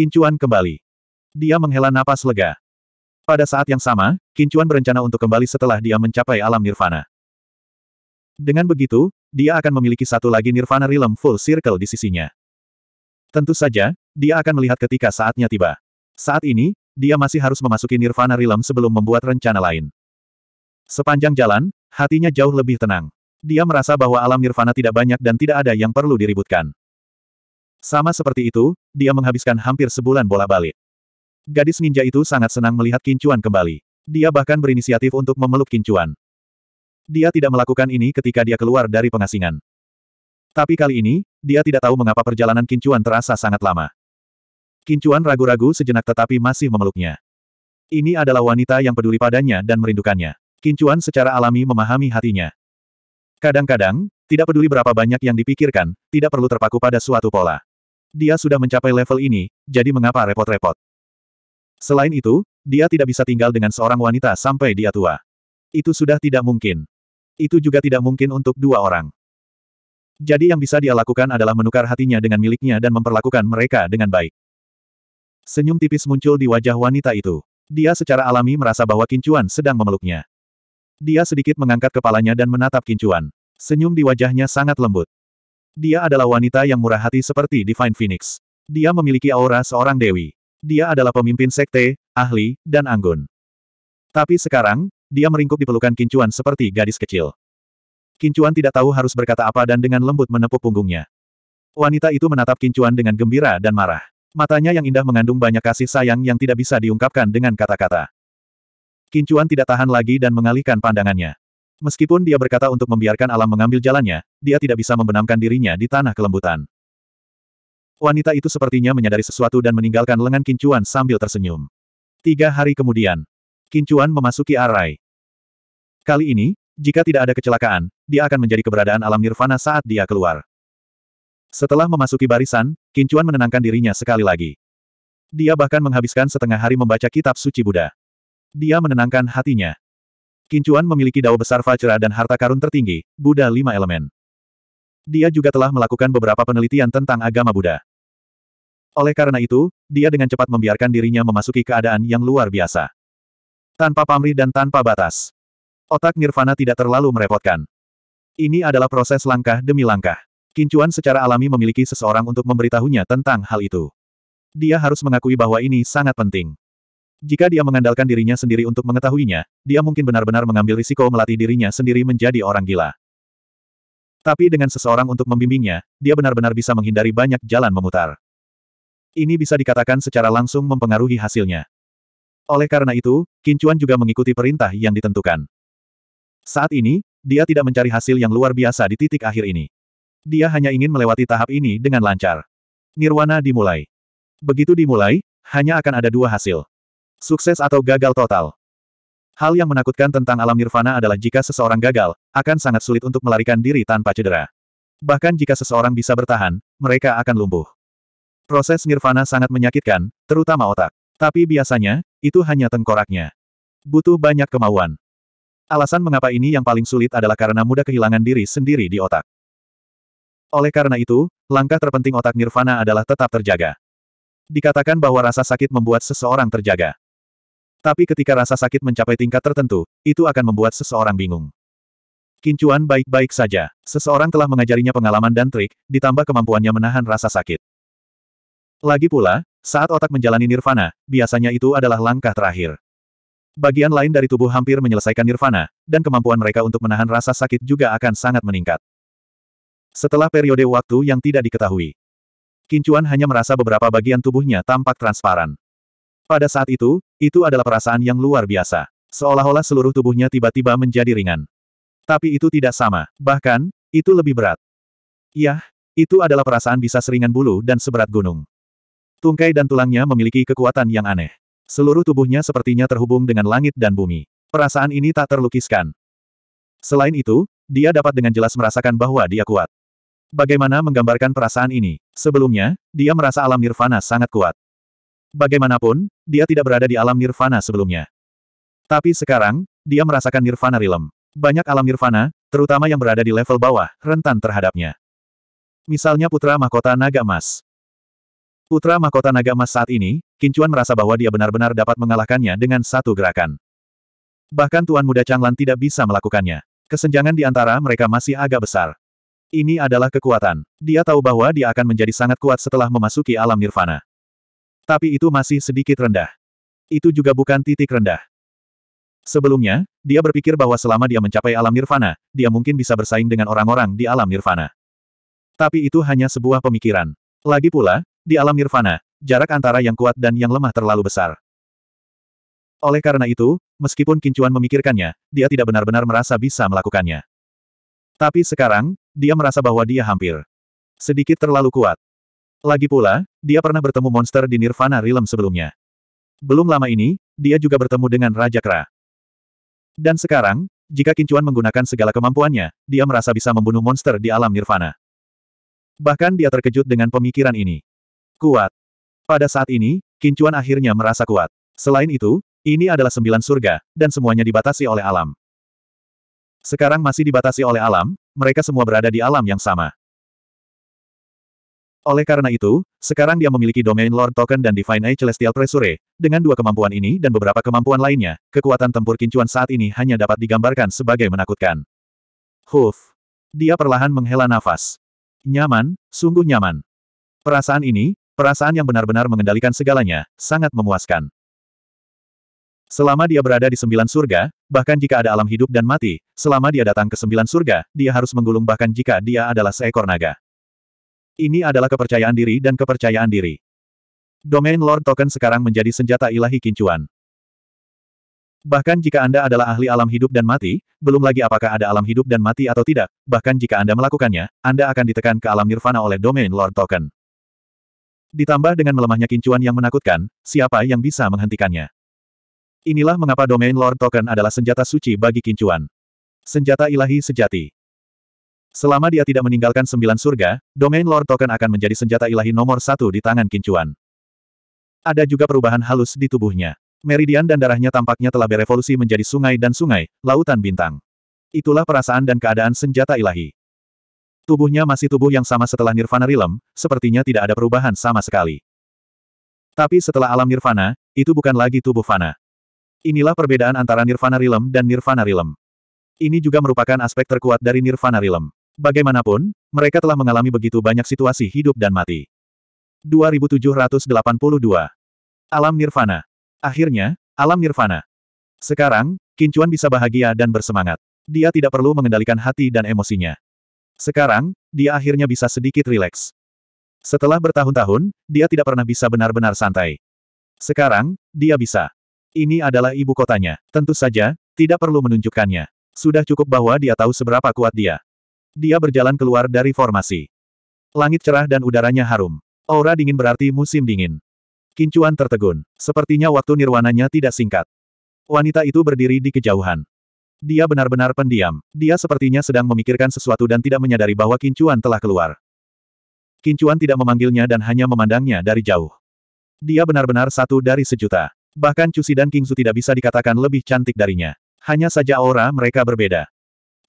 Kincuan kembali. Dia menghela napas lega. Pada saat yang sama, Kincuan berencana untuk kembali setelah dia mencapai alam nirvana. Dengan begitu, dia akan memiliki satu lagi nirvana realm full circle di sisinya. Tentu saja, dia akan melihat ketika saatnya tiba. Saat ini, dia masih harus memasuki nirvana realm sebelum membuat rencana lain. Sepanjang jalan, hatinya jauh lebih tenang. Dia merasa bahwa alam nirvana tidak banyak dan tidak ada yang perlu diributkan. Sama seperti itu, dia menghabiskan hampir sebulan bola balik. Gadis ninja itu sangat senang melihat Kincuan kembali. Dia bahkan berinisiatif untuk memeluk Kincuan. Dia tidak melakukan ini ketika dia keluar dari pengasingan. Tapi kali ini, dia tidak tahu mengapa perjalanan Kincuan terasa sangat lama. Kincuan ragu-ragu sejenak tetapi masih memeluknya. Ini adalah wanita yang peduli padanya dan merindukannya. Kincuan secara alami memahami hatinya. Kadang-kadang, tidak peduli berapa banyak yang dipikirkan, tidak perlu terpaku pada suatu pola. Dia sudah mencapai level ini, jadi mengapa repot-repot? Selain itu, dia tidak bisa tinggal dengan seorang wanita sampai dia tua. Itu sudah tidak mungkin. Itu juga tidak mungkin untuk dua orang. Jadi yang bisa dia lakukan adalah menukar hatinya dengan miliknya dan memperlakukan mereka dengan baik. Senyum tipis muncul di wajah wanita itu. Dia secara alami merasa bahwa Kincuan sedang memeluknya. Dia sedikit mengangkat kepalanya dan menatap Kincuan. Senyum di wajahnya sangat lembut. Dia adalah wanita yang murah hati seperti Divine Phoenix. Dia memiliki aura seorang dewi. Dia adalah pemimpin sekte, ahli, dan anggun. Tapi sekarang, dia meringkuk di pelukan Kincuan seperti gadis kecil. Kincuan tidak tahu harus berkata apa dan dengan lembut menepuk punggungnya. Wanita itu menatap Kincuan dengan gembira dan marah. Matanya yang indah mengandung banyak kasih sayang yang tidak bisa diungkapkan dengan kata-kata. Kincuan tidak tahan lagi dan mengalihkan pandangannya. Meskipun dia berkata untuk membiarkan alam mengambil jalannya, dia tidak bisa membenamkan dirinya di tanah kelembutan. Wanita itu sepertinya menyadari sesuatu dan meninggalkan lengan Kincuan sambil tersenyum. Tiga hari kemudian, Kincuan memasuki arai. Kali ini, jika tidak ada kecelakaan, dia akan menjadi keberadaan alam nirvana saat dia keluar. Setelah memasuki barisan, Kincuan menenangkan dirinya sekali lagi. Dia bahkan menghabiskan setengah hari membaca kitab suci Buddha. Dia menenangkan hatinya. Kincuan memiliki dao besar Vajra dan harta karun tertinggi, Buddha lima elemen. Dia juga telah melakukan beberapa penelitian tentang agama Buddha. Oleh karena itu, dia dengan cepat membiarkan dirinya memasuki keadaan yang luar biasa. Tanpa pamrih dan tanpa batas. Otak nirvana tidak terlalu merepotkan. Ini adalah proses langkah demi langkah. Kincuan secara alami memiliki seseorang untuk memberitahunya tentang hal itu. Dia harus mengakui bahwa ini sangat penting. Jika dia mengandalkan dirinya sendiri untuk mengetahuinya, dia mungkin benar-benar mengambil risiko melatih dirinya sendiri menjadi orang gila. Tapi dengan seseorang untuk membimbingnya, dia benar-benar bisa menghindari banyak jalan memutar. Ini bisa dikatakan secara langsung mempengaruhi hasilnya. Oleh karena itu, Kincuan juga mengikuti perintah yang ditentukan. Saat ini, dia tidak mencari hasil yang luar biasa di titik akhir ini. Dia hanya ingin melewati tahap ini dengan lancar. Nirwana dimulai. Begitu dimulai, hanya akan ada dua hasil. Sukses atau gagal total. Hal yang menakutkan tentang alam nirvana adalah jika seseorang gagal, akan sangat sulit untuk melarikan diri tanpa cedera. Bahkan jika seseorang bisa bertahan, mereka akan lumpuh. Proses nirvana sangat menyakitkan, terutama otak. Tapi biasanya, itu hanya tengkoraknya. Butuh banyak kemauan. Alasan mengapa ini yang paling sulit adalah karena mudah kehilangan diri sendiri di otak. Oleh karena itu, langkah terpenting otak nirvana adalah tetap terjaga. Dikatakan bahwa rasa sakit membuat seseorang terjaga. Tapi ketika rasa sakit mencapai tingkat tertentu, itu akan membuat seseorang bingung. Kincuan baik-baik saja. Seseorang telah mengajarinya pengalaman dan trik, ditambah kemampuannya menahan rasa sakit. Lagi pula, saat otak menjalani nirvana, biasanya itu adalah langkah terakhir. Bagian lain dari tubuh hampir menyelesaikan nirvana, dan kemampuan mereka untuk menahan rasa sakit juga akan sangat meningkat. Setelah periode waktu yang tidak diketahui, Kincuan hanya merasa beberapa bagian tubuhnya tampak transparan. Pada saat itu, itu adalah perasaan yang luar biasa. Seolah-olah seluruh tubuhnya tiba-tiba menjadi ringan. Tapi itu tidak sama, bahkan, itu lebih berat. Yah, itu adalah perasaan bisa seringan bulu dan seberat gunung. Tungkai dan tulangnya memiliki kekuatan yang aneh. Seluruh tubuhnya sepertinya terhubung dengan langit dan bumi. Perasaan ini tak terlukiskan. Selain itu, dia dapat dengan jelas merasakan bahwa dia kuat. Bagaimana menggambarkan perasaan ini? Sebelumnya, dia merasa alam nirvana sangat kuat. Bagaimanapun, dia tidak berada di alam nirvana sebelumnya. Tapi sekarang, dia merasakan nirvana rilem. Banyak alam nirvana, terutama yang berada di level bawah, rentan terhadapnya. Misalnya Putra Mahkota Naga Mas. Putra Mahkota Naga Mas saat ini, Kincuan merasa bahwa dia benar-benar dapat mengalahkannya dengan satu gerakan. Bahkan Tuan Muda Changlan tidak bisa melakukannya. Kesenjangan di antara mereka masih agak besar. Ini adalah kekuatan. Dia tahu bahwa dia akan menjadi sangat kuat setelah memasuki alam nirvana. Tapi itu masih sedikit rendah. Itu juga bukan titik rendah. Sebelumnya, dia berpikir bahwa selama dia mencapai alam nirvana, dia mungkin bisa bersaing dengan orang-orang di alam nirvana. Tapi itu hanya sebuah pemikiran. Lagi pula, di alam nirvana, jarak antara yang kuat dan yang lemah terlalu besar. Oleh karena itu, meskipun Kincuan memikirkannya, dia tidak benar-benar merasa bisa melakukannya. Tapi sekarang, dia merasa bahwa dia hampir sedikit terlalu kuat. Lagi pula, dia pernah bertemu monster di Nirvana Realm sebelumnya. Belum lama ini, dia juga bertemu dengan Raja Kera. Dan sekarang, jika Kincuan menggunakan segala kemampuannya, dia merasa bisa membunuh monster di alam Nirvana. Bahkan dia terkejut dengan pemikiran ini. Kuat. Pada saat ini, Kincuan akhirnya merasa kuat. Selain itu, ini adalah sembilan surga, dan semuanya dibatasi oleh alam. Sekarang masih dibatasi oleh alam, mereka semua berada di alam yang sama. Oleh karena itu, sekarang dia memiliki domain Lord Token dan Divine Eye Celestial Treasure. Dengan dua kemampuan ini dan beberapa kemampuan lainnya, kekuatan tempur kincuan saat ini hanya dapat digambarkan sebagai menakutkan. Huf. Dia perlahan menghela nafas. Nyaman, sungguh nyaman. Perasaan ini, perasaan yang benar-benar mengendalikan segalanya, sangat memuaskan. Selama dia berada di sembilan surga, bahkan jika ada alam hidup dan mati, selama dia datang ke sembilan surga, dia harus menggulung bahkan jika dia adalah seekor naga. Ini adalah kepercayaan diri dan kepercayaan diri. Domain Lord Token sekarang menjadi senjata ilahi kincuan. Bahkan jika Anda adalah ahli alam hidup dan mati, belum lagi apakah ada alam hidup dan mati atau tidak, bahkan jika Anda melakukannya, Anda akan ditekan ke alam nirvana oleh domain Lord Token. Ditambah dengan melemahnya kincuan yang menakutkan, siapa yang bisa menghentikannya? Inilah mengapa domain Lord Token adalah senjata suci bagi kincuan. Senjata ilahi sejati. Selama dia tidak meninggalkan sembilan surga, domain Lord Token akan menjadi senjata ilahi nomor satu di tangan Kincuan. Ada juga perubahan halus di tubuhnya. Meridian dan darahnya tampaknya telah berevolusi menjadi sungai dan sungai, lautan bintang. Itulah perasaan dan keadaan senjata ilahi. Tubuhnya masih tubuh yang sama setelah Nirvana Realm, sepertinya tidak ada perubahan sama sekali. Tapi setelah alam Nirvana, itu bukan lagi tubuh fana. Inilah perbedaan antara Nirvana Realm dan Nirvana Realm. Ini juga merupakan aspek terkuat dari Nirvana Realm. Bagaimanapun, mereka telah mengalami begitu banyak situasi hidup dan mati. 2782. Alam Nirvana. Akhirnya, alam Nirvana. Sekarang, Kincuan bisa bahagia dan bersemangat. Dia tidak perlu mengendalikan hati dan emosinya. Sekarang, dia akhirnya bisa sedikit rileks. Setelah bertahun-tahun, dia tidak pernah bisa benar-benar santai. Sekarang, dia bisa. Ini adalah ibu kotanya. Tentu saja, tidak perlu menunjukkannya. Sudah cukup bahwa dia tahu seberapa kuat dia. Dia berjalan keluar dari formasi. Langit cerah dan udaranya harum. Aura dingin berarti musim dingin. Kincuan tertegun. Sepertinya waktu nirwananya tidak singkat. Wanita itu berdiri di kejauhan. Dia benar-benar pendiam. Dia sepertinya sedang memikirkan sesuatu dan tidak menyadari bahwa Kincuan telah keluar. Kincuan tidak memanggilnya dan hanya memandangnya dari jauh. Dia benar-benar satu dari sejuta. Bahkan Cusi dan Kingsu tidak bisa dikatakan lebih cantik darinya. Hanya saja aura mereka berbeda.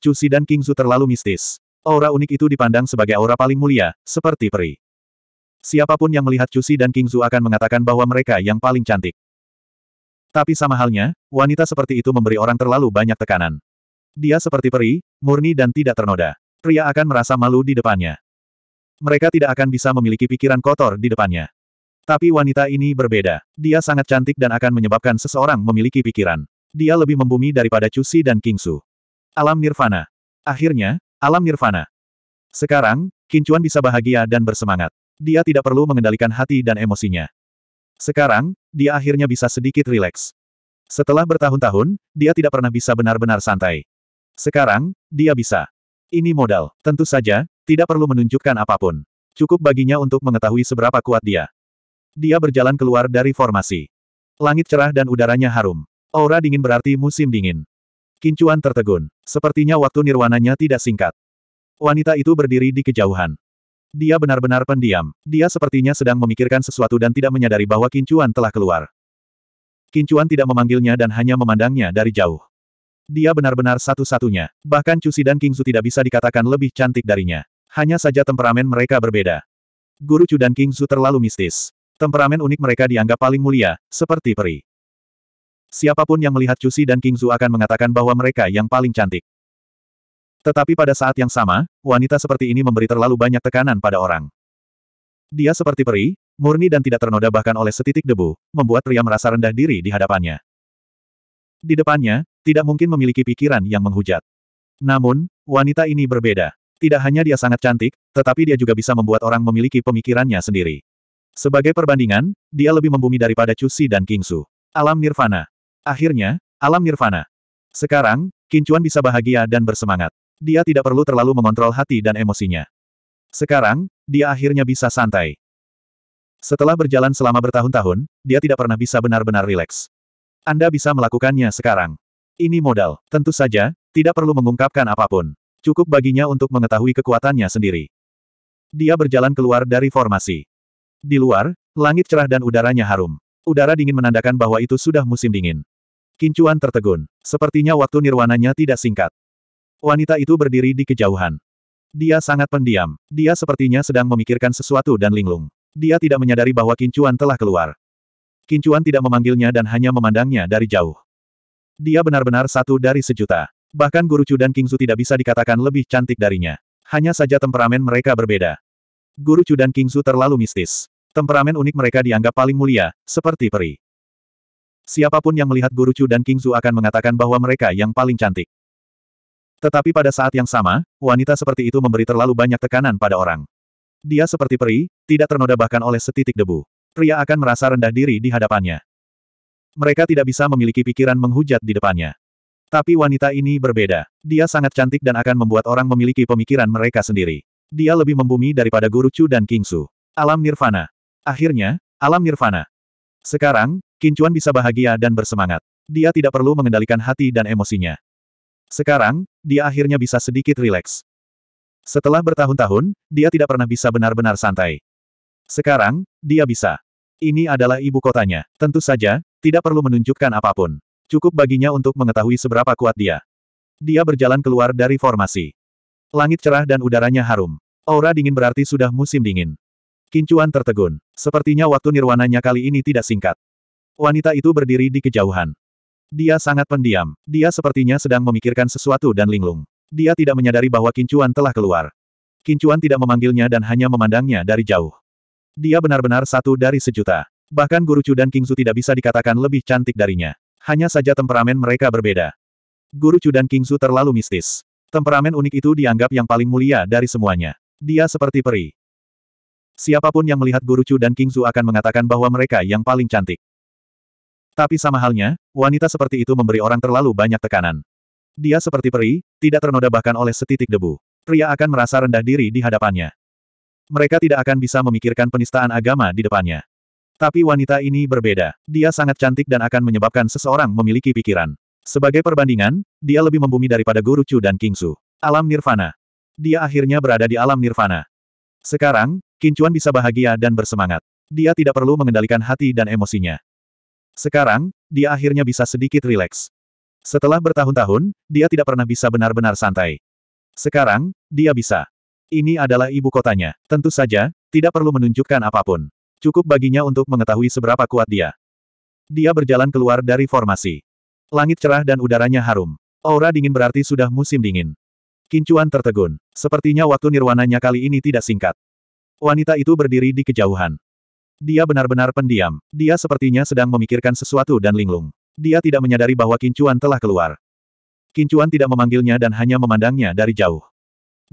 Cusi dan King terlalu mistis. Aura unik itu dipandang sebagai aura paling mulia, seperti peri. Siapapun yang melihat Cusi dan King akan mengatakan bahwa mereka yang paling cantik. Tapi sama halnya, wanita seperti itu memberi orang terlalu banyak tekanan. Dia seperti peri, murni dan tidak ternoda. Pria akan merasa malu di depannya. Mereka tidak akan bisa memiliki pikiran kotor di depannya. Tapi wanita ini berbeda. Dia sangat cantik dan akan menyebabkan seseorang memiliki pikiran. Dia lebih membumi daripada Cusi dan Kingsu. Alam Nirvana. Akhirnya, alam Nirvana. Sekarang, Kincuan bisa bahagia dan bersemangat. Dia tidak perlu mengendalikan hati dan emosinya. Sekarang, dia akhirnya bisa sedikit rileks. Setelah bertahun-tahun, dia tidak pernah bisa benar-benar santai. Sekarang, dia bisa. Ini modal. Tentu saja, tidak perlu menunjukkan apapun. Cukup baginya untuk mengetahui seberapa kuat dia. Dia berjalan keluar dari formasi. Langit cerah dan udaranya harum. Aura dingin berarti musim dingin. Kincuan tertegun. Sepertinya waktu nirwananya tidak singkat. Wanita itu berdiri di kejauhan. Dia benar-benar pendiam. Dia sepertinya sedang memikirkan sesuatu dan tidak menyadari bahwa Kincuan telah keluar. Kincuan tidak memanggilnya dan hanya memandangnya dari jauh. Dia benar-benar satu-satunya. Bahkan Cusi dan Kingsu tidak bisa dikatakan lebih cantik darinya. Hanya saja temperamen mereka berbeda. Guru Chu dan Kingsu terlalu mistis. Temperamen unik mereka dianggap paling mulia, seperti peri. Siapapun yang melihat Cusi dan Kingzu akan mengatakan bahwa mereka yang paling cantik. Tetapi pada saat yang sama, wanita seperti ini memberi terlalu banyak tekanan pada orang. Dia seperti peri, murni dan tidak ternoda bahkan oleh setitik debu, membuat pria merasa rendah diri di hadapannya. Di depannya, tidak mungkin memiliki pikiran yang menghujat. Namun, wanita ini berbeda. Tidak hanya dia sangat cantik, tetapi dia juga bisa membuat orang memiliki pemikirannya sendiri. Sebagai perbandingan, dia lebih membumi daripada Cusi dan Kingsu. Alam Nirvana. Akhirnya, alam nirvana. Sekarang, Kincuan bisa bahagia dan bersemangat. Dia tidak perlu terlalu mengontrol hati dan emosinya. Sekarang, dia akhirnya bisa santai. Setelah berjalan selama bertahun-tahun, dia tidak pernah bisa benar-benar rileks. Anda bisa melakukannya sekarang. Ini modal. Tentu saja, tidak perlu mengungkapkan apapun. Cukup baginya untuk mengetahui kekuatannya sendiri. Dia berjalan keluar dari formasi. Di luar, langit cerah dan udaranya harum. Udara dingin menandakan bahwa itu sudah musim dingin. Kincuan tertegun. Sepertinya waktu nirwananya tidak singkat. Wanita itu berdiri di kejauhan. Dia sangat pendiam. Dia sepertinya sedang memikirkan sesuatu dan linglung. Dia tidak menyadari bahwa Kincuan telah keluar. Kincuan tidak memanggilnya dan hanya memandangnya dari jauh. Dia benar-benar satu dari sejuta. Bahkan Guru Chu dan King Kingsu tidak bisa dikatakan lebih cantik darinya. Hanya saja temperamen mereka berbeda. Guru Chu dan King Kingsu terlalu mistis. Temperamen unik mereka dianggap paling mulia, seperti peri. Siapapun yang melihat Guru Chu dan King Zhu akan mengatakan bahwa mereka yang paling cantik. Tetapi pada saat yang sama, wanita seperti itu memberi terlalu banyak tekanan pada orang. Dia seperti peri, tidak ternoda bahkan oleh setitik debu. Pria akan merasa rendah diri di hadapannya. Mereka tidak bisa memiliki pikiran menghujat di depannya. Tapi wanita ini berbeda. Dia sangat cantik dan akan membuat orang memiliki pemikiran mereka sendiri. Dia lebih membumi daripada Guru Chu dan King Su. Alam Nirvana. Akhirnya, alam Nirvana. Sekarang, Kincuan bisa bahagia dan bersemangat. Dia tidak perlu mengendalikan hati dan emosinya. Sekarang, dia akhirnya bisa sedikit rileks. Setelah bertahun-tahun, dia tidak pernah bisa benar-benar santai. Sekarang, dia bisa. Ini adalah ibu kotanya. Tentu saja, tidak perlu menunjukkan apapun. Cukup baginya untuk mengetahui seberapa kuat dia. Dia berjalan keluar dari formasi. Langit cerah dan udaranya harum. Aura dingin berarti sudah musim dingin. Kincuan tertegun. Sepertinya waktu nirwananya kali ini tidak singkat. Wanita itu berdiri di kejauhan. Dia sangat pendiam. Dia sepertinya sedang memikirkan sesuatu dan linglung. Dia tidak menyadari bahwa Kincuan telah keluar. Kincuan tidak memanggilnya dan hanya memandangnya dari jauh. Dia benar-benar satu dari sejuta. Bahkan Guru Chu dan King Su tidak bisa dikatakan lebih cantik darinya. Hanya saja temperamen mereka berbeda. Guru Chu dan King Su terlalu mistis. Temperamen unik itu dianggap yang paling mulia dari semuanya. Dia seperti peri. Siapapun yang melihat Guru Chu dan King Su akan mengatakan bahwa mereka yang paling cantik. Tapi sama halnya, wanita seperti itu memberi orang terlalu banyak tekanan. Dia seperti peri, tidak ternoda bahkan oleh setitik debu. Pria akan merasa rendah diri di hadapannya. Mereka tidak akan bisa memikirkan penistaan agama di depannya. Tapi wanita ini berbeda. Dia sangat cantik dan akan menyebabkan seseorang memiliki pikiran. Sebagai perbandingan, dia lebih membumi daripada Guru Chu dan King Su. Alam Nirvana. Dia akhirnya berada di alam Nirvana. Sekarang, Kincuan bisa bahagia dan bersemangat. Dia tidak perlu mengendalikan hati dan emosinya. Sekarang, dia akhirnya bisa sedikit rileks. Setelah bertahun-tahun, dia tidak pernah bisa benar-benar santai. Sekarang, dia bisa. Ini adalah ibu kotanya. Tentu saja, tidak perlu menunjukkan apapun. Cukup baginya untuk mengetahui seberapa kuat dia. Dia berjalan keluar dari formasi. Langit cerah dan udaranya harum. Aura dingin berarti sudah musim dingin. Kincuan tertegun. Sepertinya waktu nirwananya kali ini tidak singkat. Wanita itu berdiri di kejauhan. Dia benar-benar pendiam. Dia sepertinya sedang memikirkan sesuatu dan linglung. Dia tidak menyadari bahwa Kincuan telah keluar. Kincuan tidak memanggilnya dan hanya memandangnya dari jauh.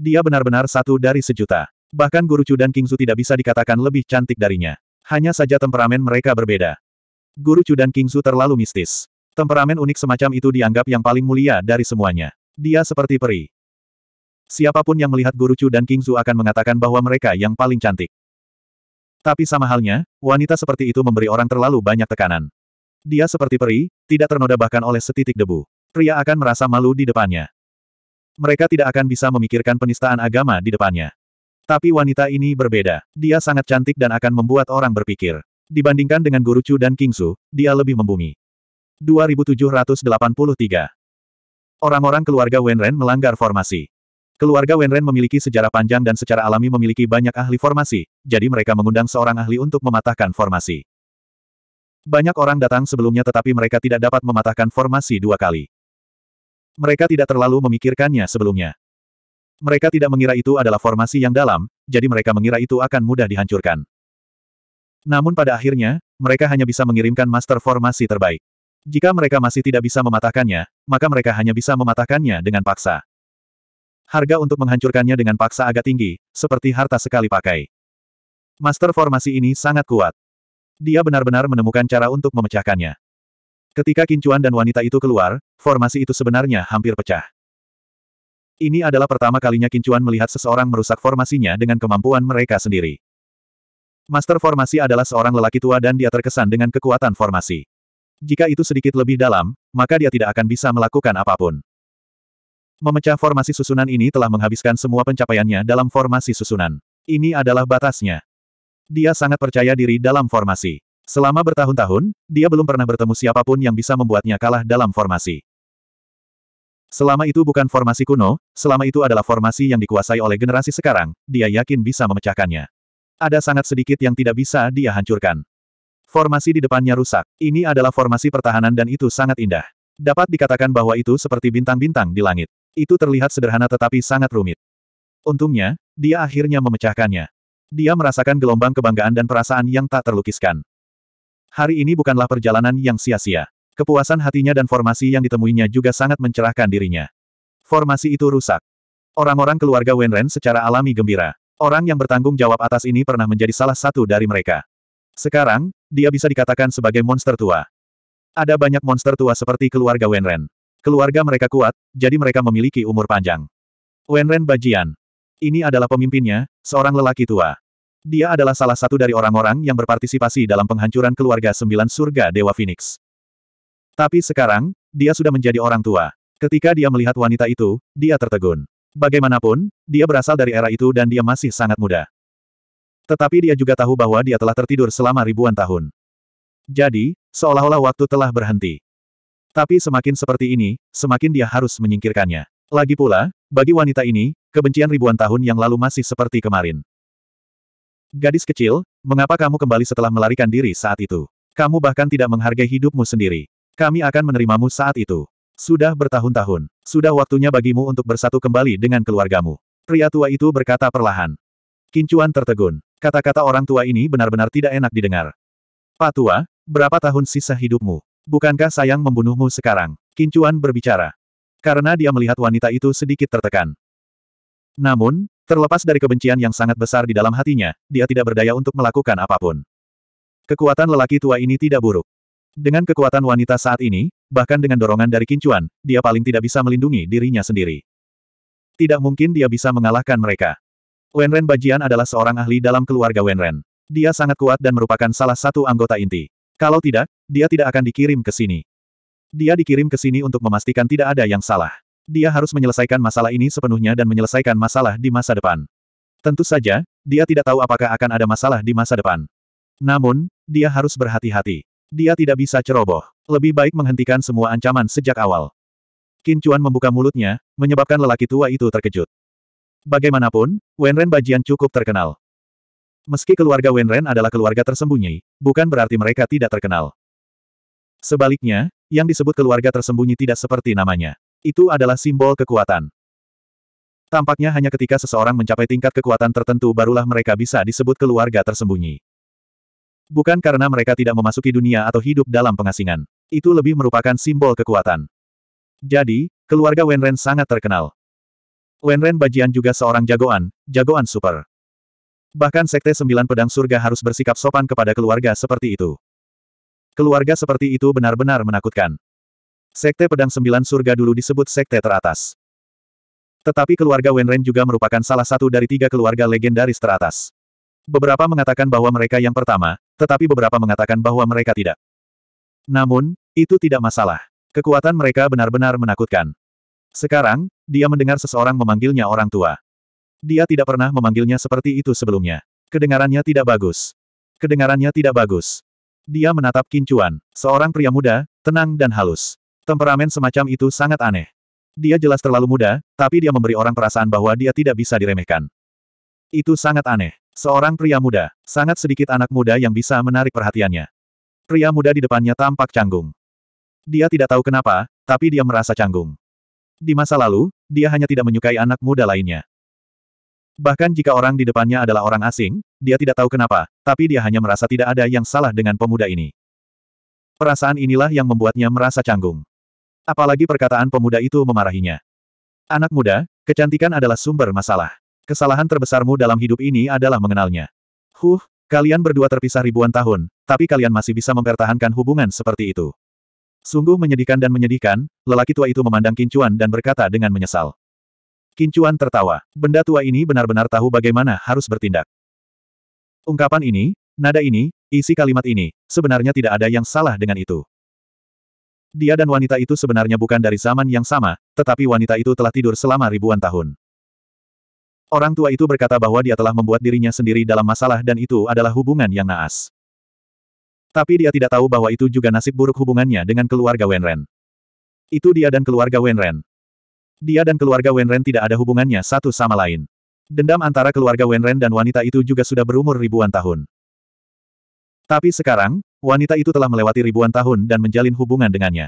Dia benar-benar satu dari sejuta. Bahkan Guru Chu dan Kingsu tidak bisa dikatakan lebih cantik darinya. Hanya saja temperamen mereka berbeda. Guru Chu dan Kingsu terlalu mistis. Temperamen unik semacam itu dianggap yang paling mulia dari semuanya. Dia seperti peri. Siapapun yang melihat Guru Chu dan Kingsu akan mengatakan bahwa mereka yang paling cantik. Tapi sama halnya, wanita seperti itu memberi orang terlalu banyak tekanan. Dia seperti peri, tidak ternoda bahkan oleh setitik debu. Pria akan merasa malu di depannya. Mereka tidak akan bisa memikirkan penistaan agama di depannya. Tapi wanita ini berbeda. Dia sangat cantik dan akan membuat orang berpikir. Dibandingkan dengan Guru Chu dan King Su, dia lebih membumi. 2783 Orang-orang keluarga Wenren melanggar formasi. Keluarga Wenren memiliki sejarah panjang dan secara alami memiliki banyak ahli formasi, jadi mereka mengundang seorang ahli untuk mematahkan formasi. Banyak orang datang sebelumnya tetapi mereka tidak dapat mematahkan formasi dua kali. Mereka tidak terlalu memikirkannya sebelumnya. Mereka tidak mengira itu adalah formasi yang dalam, jadi mereka mengira itu akan mudah dihancurkan. Namun pada akhirnya, mereka hanya bisa mengirimkan master formasi terbaik. Jika mereka masih tidak bisa mematahkannya, maka mereka hanya bisa mematahkannya dengan paksa harga untuk menghancurkannya dengan paksa agak tinggi, seperti harta sekali pakai. Master formasi ini sangat kuat. Dia benar-benar menemukan cara untuk memecahkannya. Ketika kincuan dan wanita itu keluar, formasi itu sebenarnya hampir pecah. Ini adalah pertama kalinya Kincuan melihat seseorang merusak formasinya dengan kemampuan mereka sendiri. Master formasi adalah seorang lelaki tua dan dia terkesan dengan kekuatan formasi. Jika itu sedikit lebih dalam, maka dia tidak akan bisa melakukan apapun. Memecah formasi susunan ini telah menghabiskan semua pencapaiannya dalam formasi susunan. Ini adalah batasnya. Dia sangat percaya diri dalam formasi. Selama bertahun-tahun, dia belum pernah bertemu siapapun yang bisa membuatnya kalah dalam formasi. Selama itu bukan formasi kuno, selama itu adalah formasi yang dikuasai oleh generasi sekarang, dia yakin bisa memecahkannya. Ada sangat sedikit yang tidak bisa dia hancurkan. Formasi di depannya rusak. Ini adalah formasi pertahanan dan itu sangat indah. Dapat dikatakan bahwa itu seperti bintang-bintang di langit. Itu terlihat sederhana tetapi sangat rumit. Untungnya, dia akhirnya memecahkannya. Dia merasakan gelombang kebanggaan dan perasaan yang tak terlukiskan. Hari ini bukanlah perjalanan yang sia-sia. Kepuasan hatinya dan formasi yang ditemuinya juga sangat mencerahkan dirinya. Formasi itu rusak. Orang-orang keluarga Wenren secara alami gembira. Orang yang bertanggung jawab atas ini pernah menjadi salah satu dari mereka. Sekarang, dia bisa dikatakan sebagai monster tua. Ada banyak monster tua seperti keluarga Wenren. Keluarga mereka kuat, jadi mereka memiliki umur panjang. Wenren Bajian. Ini adalah pemimpinnya, seorang lelaki tua. Dia adalah salah satu dari orang-orang yang berpartisipasi dalam penghancuran keluarga sembilan surga Dewa Phoenix. Tapi sekarang, dia sudah menjadi orang tua. Ketika dia melihat wanita itu, dia tertegun. Bagaimanapun, dia berasal dari era itu dan dia masih sangat muda. Tetapi dia juga tahu bahwa dia telah tertidur selama ribuan tahun. Jadi, seolah-olah waktu telah berhenti. Tapi semakin seperti ini, semakin dia harus menyingkirkannya. Lagi pula, bagi wanita ini, kebencian ribuan tahun yang lalu masih seperti kemarin. Gadis kecil, mengapa kamu kembali setelah melarikan diri saat itu? Kamu bahkan tidak menghargai hidupmu sendiri. Kami akan menerimamu saat itu. Sudah bertahun-tahun, sudah waktunya bagimu untuk bersatu kembali dengan keluargamu. Pria tua itu berkata perlahan. Kincuan tertegun. Kata-kata orang tua ini benar-benar tidak enak didengar. Pak tua, berapa tahun sisa hidupmu? Bukankah sayang membunuhmu sekarang? Kincuan berbicara. Karena dia melihat wanita itu sedikit tertekan. Namun, terlepas dari kebencian yang sangat besar di dalam hatinya, dia tidak berdaya untuk melakukan apapun. Kekuatan lelaki tua ini tidak buruk. Dengan kekuatan wanita saat ini, bahkan dengan dorongan dari Kincuan, dia paling tidak bisa melindungi dirinya sendiri. Tidak mungkin dia bisa mengalahkan mereka. Wenren Bajian adalah seorang ahli dalam keluarga Wenren. Dia sangat kuat dan merupakan salah satu anggota inti. Kalau tidak, dia tidak akan dikirim ke sini. Dia dikirim ke sini untuk memastikan tidak ada yang salah. Dia harus menyelesaikan masalah ini sepenuhnya dan menyelesaikan masalah di masa depan. Tentu saja, dia tidak tahu apakah akan ada masalah di masa depan. Namun, dia harus berhati-hati. Dia tidak bisa ceroboh. Lebih baik menghentikan semua ancaman sejak awal. Kincuan membuka mulutnya, menyebabkan lelaki tua itu terkejut. Bagaimanapun, Wenren Bajian cukup terkenal. Meski keluarga Wenren adalah keluarga tersembunyi, bukan berarti mereka tidak terkenal. Sebaliknya, yang disebut keluarga tersembunyi tidak seperti namanya. Itu adalah simbol kekuatan. Tampaknya hanya ketika seseorang mencapai tingkat kekuatan tertentu barulah mereka bisa disebut keluarga tersembunyi. Bukan karena mereka tidak memasuki dunia atau hidup dalam pengasingan. Itu lebih merupakan simbol kekuatan. Jadi, keluarga Wenren sangat terkenal. Wenren Bajian juga seorang jagoan, jagoan super. Bahkan Sekte Sembilan Pedang Surga harus bersikap sopan kepada keluarga seperti itu. Keluarga seperti itu benar-benar menakutkan. Sekte Pedang Sembilan Surga dulu disebut Sekte Teratas. Tetapi keluarga Wenren juga merupakan salah satu dari tiga keluarga legendaris teratas. Beberapa mengatakan bahwa mereka yang pertama, tetapi beberapa mengatakan bahwa mereka tidak. Namun, itu tidak masalah. Kekuatan mereka benar-benar menakutkan. Sekarang, dia mendengar seseorang memanggilnya orang tua. Dia tidak pernah memanggilnya seperti itu sebelumnya. Kedengarannya tidak bagus. Kedengarannya tidak bagus. Dia menatap Kincuan, seorang pria muda, tenang dan halus. Temperamen semacam itu sangat aneh. Dia jelas terlalu muda, tapi dia memberi orang perasaan bahwa dia tidak bisa diremehkan. Itu sangat aneh. Seorang pria muda, sangat sedikit anak muda yang bisa menarik perhatiannya. Pria muda di depannya tampak canggung. Dia tidak tahu kenapa, tapi dia merasa canggung. Di masa lalu, dia hanya tidak menyukai anak muda lainnya. Bahkan jika orang di depannya adalah orang asing, dia tidak tahu kenapa, tapi dia hanya merasa tidak ada yang salah dengan pemuda ini. Perasaan inilah yang membuatnya merasa canggung. Apalagi perkataan pemuda itu memarahinya. Anak muda, kecantikan adalah sumber masalah. Kesalahan terbesarmu dalam hidup ini adalah mengenalnya. Huh, kalian berdua terpisah ribuan tahun, tapi kalian masih bisa mempertahankan hubungan seperti itu. Sungguh menyedihkan dan menyedihkan, lelaki tua itu memandang Kincuan dan berkata dengan menyesal. Kincuan tertawa. Benda tua ini benar-benar tahu bagaimana harus bertindak. Ungkapan ini, nada ini, isi kalimat ini, sebenarnya tidak ada yang salah dengan itu. Dia dan wanita itu sebenarnya bukan dari zaman yang sama, tetapi wanita itu telah tidur selama ribuan tahun. Orang tua itu berkata bahwa dia telah membuat dirinya sendiri dalam masalah dan itu adalah hubungan yang naas. Tapi dia tidak tahu bahwa itu juga nasib buruk hubungannya dengan keluarga Wenren. Itu dia dan keluarga Wenren, dia dan keluarga Wenren tidak ada hubungannya satu sama lain. Dendam antara keluarga Wenren dan wanita itu juga sudah berumur ribuan tahun. Tapi sekarang, wanita itu telah melewati ribuan tahun dan menjalin hubungan dengannya.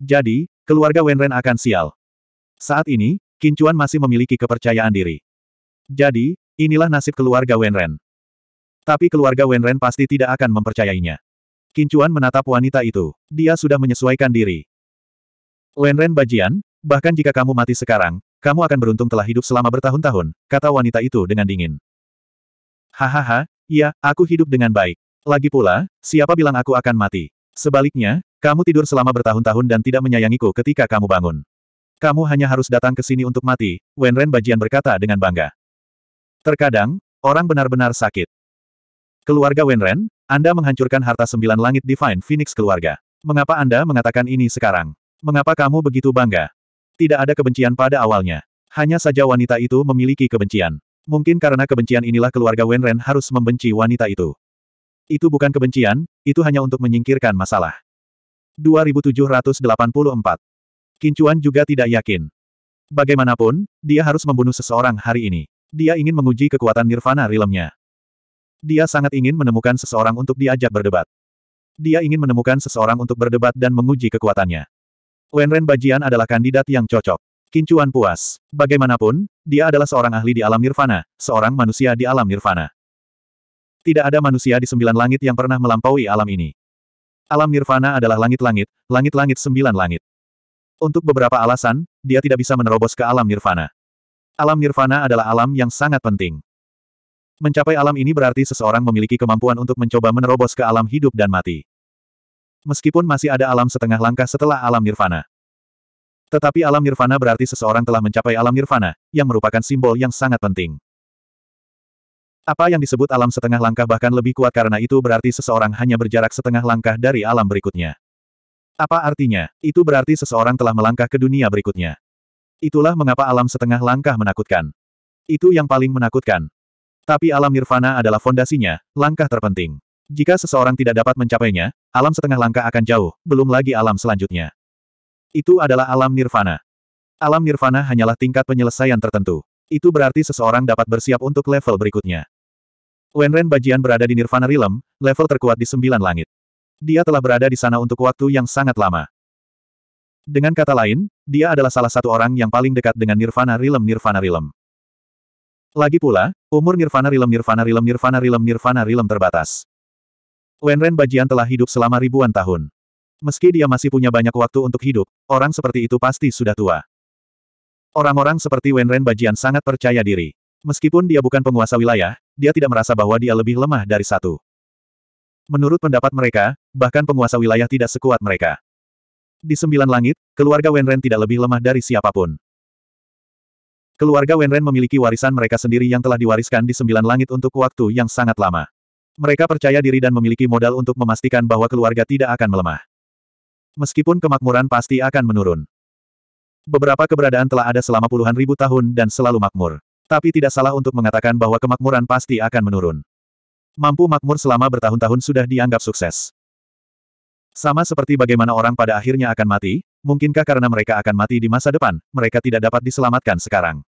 Jadi, keluarga Wenren akan sial. Saat ini, Kincuan masih memiliki kepercayaan diri. Jadi, inilah nasib keluarga Wenren. Tapi keluarga Wenren pasti tidak akan mempercayainya. Kincuan menatap wanita itu. Dia sudah menyesuaikan diri. Wenren Bajian, Bahkan jika kamu mati sekarang, kamu akan beruntung telah hidup selama bertahun-tahun, kata wanita itu dengan dingin. Hahaha, iya, aku hidup dengan baik. Lagi pula, siapa bilang aku akan mati? Sebaliknya, kamu tidur selama bertahun-tahun dan tidak menyayangiku ketika kamu bangun. Kamu hanya harus datang ke sini untuk mati, Wenren Bajian berkata dengan bangga. Terkadang, orang benar-benar sakit. Keluarga Wenren, Anda menghancurkan harta sembilan langit Divine Phoenix keluarga. Mengapa Anda mengatakan ini sekarang? Mengapa kamu begitu bangga? Tidak ada kebencian pada awalnya. Hanya saja wanita itu memiliki kebencian. Mungkin karena kebencian inilah keluarga Wenren harus membenci wanita itu. Itu bukan kebencian, itu hanya untuk menyingkirkan masalah. 2784 Kincuan juga tidak yakin. Bagaimanapun, dia harus membunuh seseorang hari ini. Dia ingin menguji kekuatan nirvana Rilemnya. Dia sangat ingin menemukan seseorang untuk diajak berdebat. Dia ingin menemukan seseorang untuk berdebat dan menguji kekuatannya. Wenren Bajian adalah kandidat yang cocok. Kincuan puas. Bagaimanapun, dia adalah seorang ahli di alam nirvana, seorang manusia di alam nirvana. Tidak ada manusia di sembilan langit yang pernah melampaui alam ini. Alam nirvana adalah langit-langit, langit-langit sembilan langit. Untuk beberapa alasan, dia tidak bisa menerobos ke alam nirvana. Alam nirvana adalah alam yang sangat penting. Mencapai alam ini berarti seseorang memiliki kemampuan untuk mencoba menerobos ke alam hidup dan mati meskipun masih ada alam setengah langkah setelah alam nirvana. Tetapi alam nirvana berarti seseorang telah mencapai alam nirvana, yang merupakan simbol yang sangat penting. Apa yang disebut alam setengah langkah bahkan lebih kuat karena itu berarti seseorang hanya berjarak setengah langkah dari alam berikutnya. Apa artinya? Itu berarti seseorang telah melangkah ke dunia berikutnya. Itulah mengapa alam setengah langkah menakutkan. Itu yang paling menakutkan. Tapi alam nirvana adalah fondasinya, langkah terpenting. Jika seseorang tidak dapat mencapainya, alam setengah langkah akan jauh, belum lagi alam selanjutnya. Itu adalah alam nirvana. Alam nirvana hanyalah tingkat penyelesaian tertentu. Itu berarti seseorang dapat bersiap untuk level berikutnya. Wenren Bajian berada di Nirvana Realm, level terkuat di sembilan langit. Dia telah berada di sana untuk waktu yang sangat lama. Dengan kata lain, dia adalah salah satu orang yang paling dekat dengan Nirvana Realm Nirvana Realm. Lagi pula, umur Nirvana Realm Nirvana Realm Nirvana Realm Nirvana Realm terbatas. Wenren Bajian telah hidup selama ribuan tahun. Meski dia masih punya banyak waktu untuk hidup, orang seperti itu pasti sudah tua. Orang-orang seperti Wenren Bajian sangat percaya diri. Meskipun dia bukan penguasa wilayah, dia tidak merasa bahwa dia lebih lemah dari satu. Menurut pendapat mereka, bahkan penguasa wilayah tidak sekuat mereka. Di Sembilan Langit, keluarga Wenren tidak lebih lemah dari siapapun. Keluarga Wenren memiliki warisan mereka sendiri yang telah diwariskan di Sembilan Langit untuk waktu yang sangat lama. Mereka percaya diri dan memiliki modal untuk memastikan bahwa keluarga tidak akan melemah. Meskipun kemakmuran pasti akan menurun. Beberapa keberadaan telah ada selama puluhan ribu tahun dan selalu makmur. Tapi tidak salah untuk mengatakan bahwa kemakmuran pasti akan menurun. Mampu makmur selama bertahun-tahun sudah dianggap sukses. Sama seperti bagaimana orang pada akhirnya akan mati, mungkinkah karena mereka akan mati di masa depan, mereka tidak dapat diselamatkan sekarang.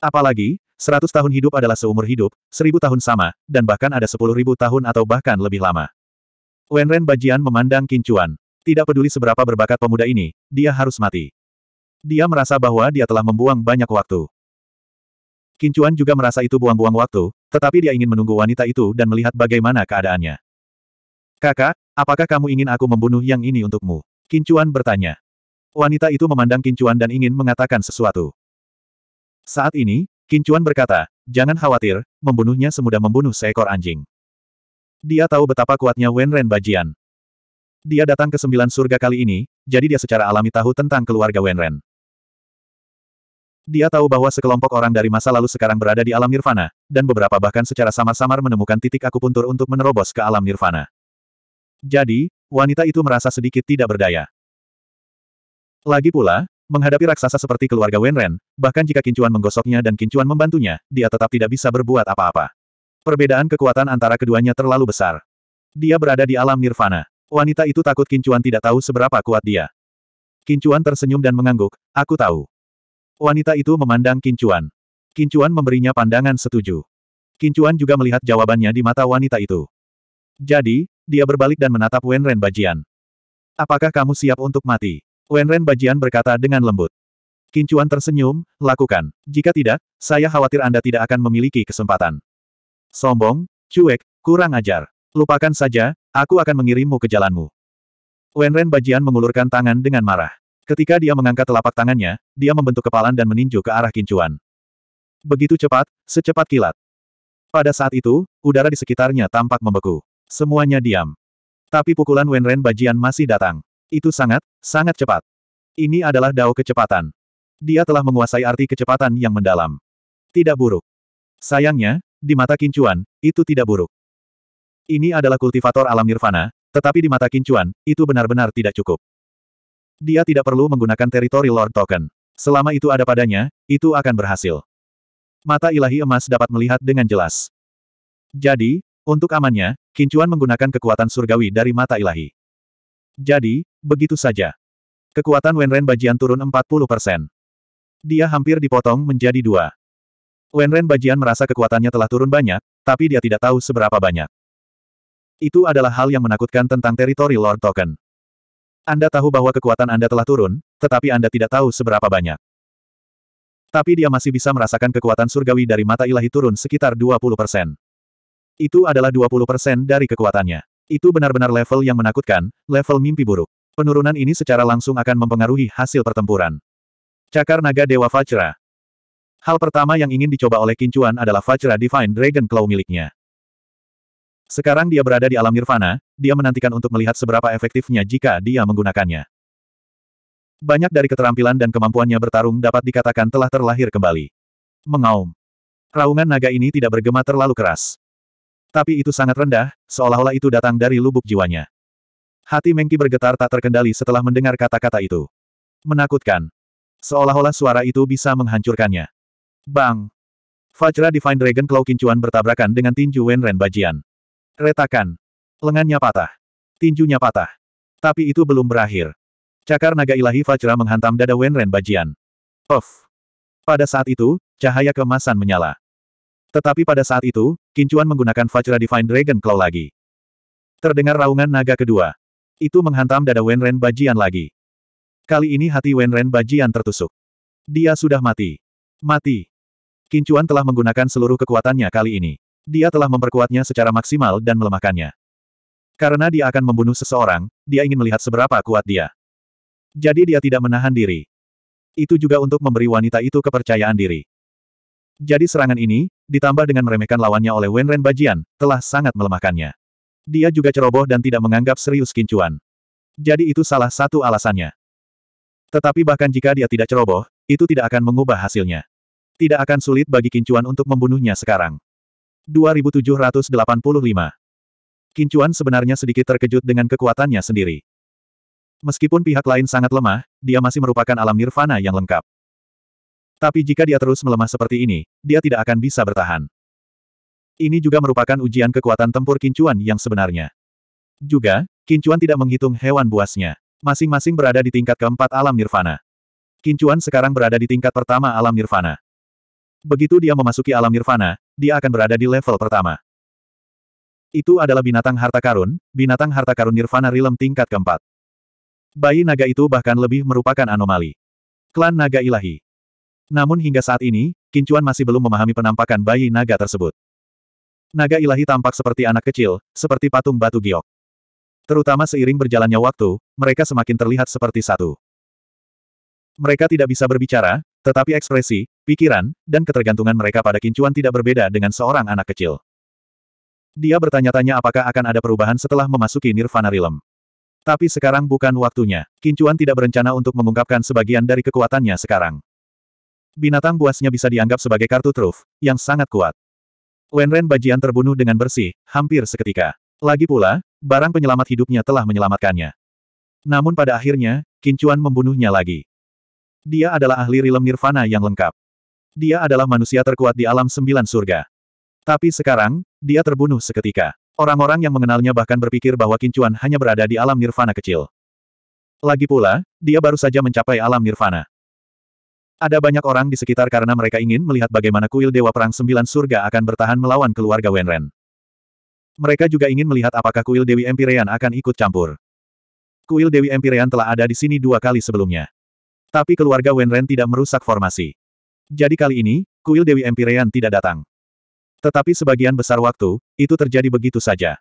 Apalagi, seratus tahun hidup adalah seumur hidup, seribu tahun sama, dan bahkan ada sepuluh ribu tahun atau bahkan lebih lama. Wenren Bajian memandang Kincuan. Tidak peduli seberapa berbakat pemuda ini, dia harus mati. Dia merasa bahwa dia telah membuang banyak waktu. Kincuan juga merasa itu buang-buang waktu, tetapi dia ingin menunggu wanita itu dan melihat bagaimana keadaannya. Kakak, apakah kamu ingin aku membunuh yang ini untukmu? Kincuan bertanya. Wanita itu memandang Kincuan dan ingin mengatakan sesuatu. Saat ini, Kincuan berkata, jangan khawatir, membunuhnya semudah membunuh seekor anjing. Dia tahu betapa kuatnya Wen Ren Bajian. Dia datang ke sembilan surga kali ini, jadi dia secara alami tahu tentang keluarga Wen Ren. Dia tahu bahwa sekelompok orang dari masa lalu sekarang berada di alam nirvana, dan beberapa bahkan secara samar-samar menemukan titik akupuntur untuk menerobos ke alam nirvana. Jadi, wanita itu merasa sedikit tidak berdaya. Lagi pula, Menghadapi raksasa seperti keluarga Wenren, bahkan jika Kincuan menggosoknya dan Kincuan membantunya, dia tetap tidak bisa berbuat apa-apa. Perbedaan kekuatan antara keduanya terlalu besar. Dia berada di alam nirvana. Wanita itu takut Kincuan tidak tahu seberapa kuat dia. Kincuan tersenyum dan mengangguk, aku tahu. Wanita itu memandang Kincuan. Kincuan memberinya pandangan setuju. Kincuan juga melihat jawabannya di mata wanita itu. Jadi, dia berbalik dan menatap Wenren Bajian. Apakah kamu siap untuk mati? Wenren Bajian berkata dengan lembut. Kincuan tersenyum, lakukan. Jika tidak, saya khawatir Anda tidak akan memiliki kesempatan. Sombong, cuek, kurang ajar. Lupakan saja, aku akan mengirimmu ke jalanmu. Wenren Bajian mengulurkan tangan dengan marah. Ketika dia mengangkat telapak tangannya, dia membentuk kepalan dan meninju ke arah Kincuan. Begitu cepat, secepat kilat. Pada saat itu, udara di sekitarnya tampak membeku. Semuanya diam. Tapi pukulan Wenren Bajian masih datang. Itu sangat, sangat cepat. Ini adalah dao kecepatan. Dia telah menguasai arti kecepatan yang mendalam. Tidak buruk. Sayangnya, di mata Kincuan, itu tidak buruk. Ini adalah kultivator alam nirvana, tetapi di mata Kincuan, itu benar-benar tidak cukup. Dia tidak perlu menggunakan teritori Lord Token. Selama itu ada padanya, itu akan berhasil. Mata ilahi emas dapat melihat dengan jelas. Jadi, untuk amannya, Kincuan menggunakan kekuatan surgawi dari mata ilahi. Jadi, Begitu saja. Kekuatan Wenren bajian turun 40%. Dia hampir dipotong menjadi dua. Wenren bajian merasa kekuatannya telah turun banyak, tapi dia tidak tahu seberapa banyak. Itu adalah hal yang menakutkan tentang teritori Lord Token. Anda tahu bahwa kekuatan Anda telah turun, tetapi Anda tidak tahu seberapa banyak. Tapi dia masih bisa merasakan kekuatan surgawi dari mata ilahi turun sekitar 20%. Itu adalah 20% dari kekuatannya. Itu benar-benar level yang menakutkan, level mimpi buruk. Penurunan ini secara langsung akan mempengaruhi hasil pertempuran. Cakar Naga Dewa Vajra Hal pertama yang ingin dicoba oleh Kincuan adalah Vajra Divine Dragon Claw miliknya. Sekarang dia berada di alam nirvana, dia menantikan untuk melihat seberapa efektifnya jika dia menggunakannya. Banyak dari keterampilan dan kemampuannya bertarung dapat dikatakan telah terlahir kembali. Mengaum. Raungan naga ini tidak bergema terlalu keras. Tapi itu sangat rendah, seolah-olah itu datang dari lubuk jiwanya. Hati Mengki bergetar tak terkendali setelah mendengar kata-kata itu. Menakutkan. Seolah-olah suara itu bisa menghancurkannya. Bang! Fajra Divine Dragon Claw Kincuan bertabrakan dengan tinju Wenren Bajian. Retakan. Lengannya patah. Tinjunya patah. Tapi itu belum berakhir. Cakar naga ilahi Fajra menghantam dada Wenren Bajian. Puff! Pada saat itu, cahaya kemasan menyala. Tetapi pada saat itu, Kincuan menggunakan Fajra Divine Dragon Claw lagi. Terdengar raungan naga kedua. Itu menghantam dada Wenren Bajian lagi. Kali ini hati Wenren Bajian tertusuk. Dia sudah mati. Mati. Kincuan telah menggunakan seluruh kekuatannya kali ini. Dia telah memperkuatnya secara maksimal dan melemahkannya. Karena dia akan membunuh seseorang, dia ingin melihat seberapa kuat dia. Jadi dia tidak menahan diri. Itu juga untuk memberi wanita itu kepercayaan diri. Jadi serangan ini, ditambah dengan meremehkan lawannya oleh Wenren Bajian, telah sangat melemahkannya. Dia juga ceroboh dan tidak menganggap serius kincuan. Jadi itu salah satu alasannya. Tetapi bahkan jika dia tidak ceroboh, itu tidak akan mengubah hasilnya. Tidak akan sulit bagi kincuan untuk membunuhnya sekarang. 2785 Kincuan sebenarnya sedikit terkejut dengan kekuatannya sendiri. Meskipun pihak lain sangat lemah, dia masih merupakan alam nirvana yang lengkap. Tapi jika dia terus melemah seperti ini, dia tidak akan bisa bertahan. Ini juga merupakan ujian kekuatan tempur kincuan yang sebenarnya. Juga, kincuan tidak menghitung hewan buasnya. Masing-masing berada di tingkat keempat alam nirvana. Kincuan sekarang berada di tingkat pertama alam nirvana. Begitu dia memasuki alam nirvana, dia akan berada di level pertama. Itu adalah binatang harta karun, binatang harta karun nirvana rilem tingkat keempat. Bayi naga itu bahkan lebih merupakan anomali. Klan naga ilahi. Namun hingga saat ini, Kincuan masih belum memahami penampakan bayi naga tersebut. Naga ilahi tampak seperti anak kecil, seperti patung batu giok. Terutama seiring berjalannya waktu, mereka semakin terlihat seperti satu. Mereka tidak bisa berbicara, tetapi ekspresi, pikiran, dan ketergantungan mereka pada kincuan tidak berbeda dengan seorang anak kecil. Dia bertanya-tanya apakah akan ada perubahan setelah memasuki Nirvana Realm. Tapi sekarang bukan waktunya. Kincuan tidak berencana untuk mengungkapkan sebagian dari kekuatannya sekarang. Binatang buasnya bisa dianggap sebagai kartu truf, yang sangat kuat. Wenren Bajian terbunuh dengan bersih, hampir seketika. Lagi pula, barang penyelamat hidupnya telah menyelamatkannya. Namun pada akhirnya, Kincuan membunuhnya lagi. Dia adalah ahli rilem nirvana yang lengkap. Dia adalah manusia terkuat di alam sembilan surga. Tapi sekarang, dia terbunuh seketika. Orang-orang yang mengenalnya bahkan berpikir bahwa Kincuan hanya berada di alam nirvana kecil. Lagi pula, dia baru saja mencapai alam nirvana. Ada banyak orang di sekitar karena mereka ingin melihat bagaimana kuil Dewa Perang Sembilan Surga akan bertahan melawan keluarga Wenren. Mereka juga ingin melihat apakah kuil Dewi Empirean akan ikut campur. Kuil Dewi Empirean telah ada di sini dua kali sebelumnya. Tapi keluarga Wenren tidak merusak formasi. Jadi kali ini, kuil Dewi Empirean tidak datang. Tetapi sebagian besar waktu, itu terjadi begitu saja.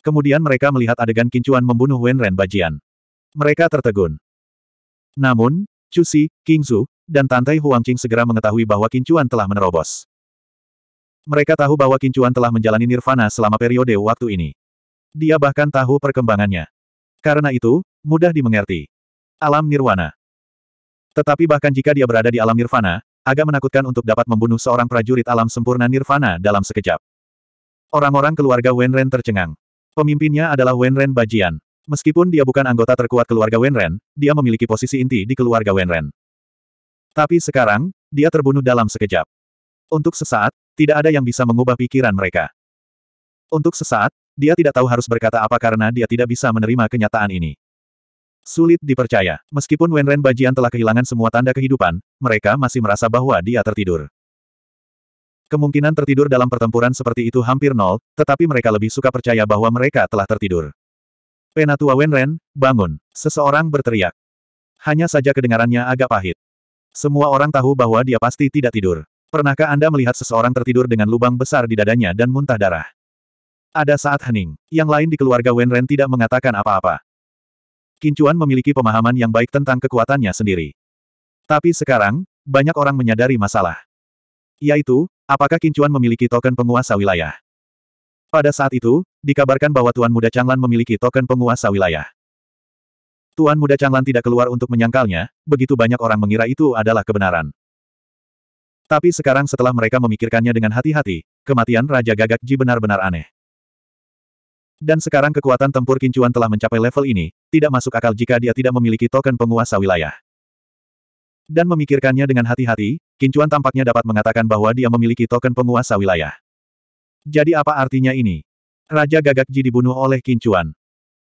Kemudian mereka melihat adegan kincuan membunuh Wenren Bajian. Mereka tertegun. Namun, Cusi, Kingzu, dan Tantai Qing segera mengetahui bahwa Kincuan telah menerobos. Mereka tahu bahwa Kincuan telah menjalani nirvana selama periode waktu ini. Dia bahkan tahu perkembangannya. Karena itu, mudah dimengerti. Alam nirwana. Tetapi bahkan jika dia berada di alam nirvana, agak menakutkan untuk dapat membunuh seorang prajurit alam sempurna nirvana dalam sekejap. Orang-orang keluarga Wenren tercengang. Pemimpinnya adalah Wenren Bajian. Meskipun dia bukan anggota terkuat keluarga Wenren, dia memiliki posisi inti di keluarga Wenren. Tapi sekarang, dia terbunuh dalam sekejap. Untuk sesaat, tidak ada yang bisa mengubah pikiran mereka. Untuk sesaat, dia tidak tahu harus berkata apa karena dia tidak bisa menerima kenyataan ini. Sulit dipercaya, meskipun Wenren Bajian telah kehilangan semua tanda kehidupan, mereka masih merasa bahwa dia tertidur. Kemungkinan tertidur dalam pertempuran seperti itu hampir nol, tetapi mereka lebih suka percaya bahwa mereka telah tertidur. Penatua Wenren, bangun. Seseorang berteriak. Hanya saja kedengarannya agak pahit. Semua orang tahu bahwa dia pasti tidak tidur. Pernahkah Anda melihat seseorang tertidur dengan lubang besar di dadanya dan muntah darah? Ada saat hening. Yang lain di keluarga Wenren tidak mengatakan apa-apa. Kincuan memiliki pemahaman yang baik tentang kekuatannya sendiri. Tapi sekarang, banyak orang menyadari masalah. Yaitu, apakah Kincuan memiliki token penguasa wilayah? Pada saat itu, dikabarkan bahwa Tuan Muda Changlan memiliki token penguasa wilayah. Tuan muda Changlan tidak keluar untuk menyangkalnya, begitu banyak orang mengira itu adalah kebenaran. Tapi sekarang setelah mereka memikirkannya dengan hati-hati, kematian Raja Gagak Ji benar-benar aneh. Dan sekarang kekuatan tempur kincuan telah mencapai level ini, tidak masuk akal jika dia tidak memiliki token penguasa wilayah. Dan memikirkannya dengan hati-hati, kincuan tampaknya dapat mengatakan bahwa dia memiliki token penguasa wilayah. Jadi apa artinya ini? Raja Gagak Ji dibunuh oleh kincuan.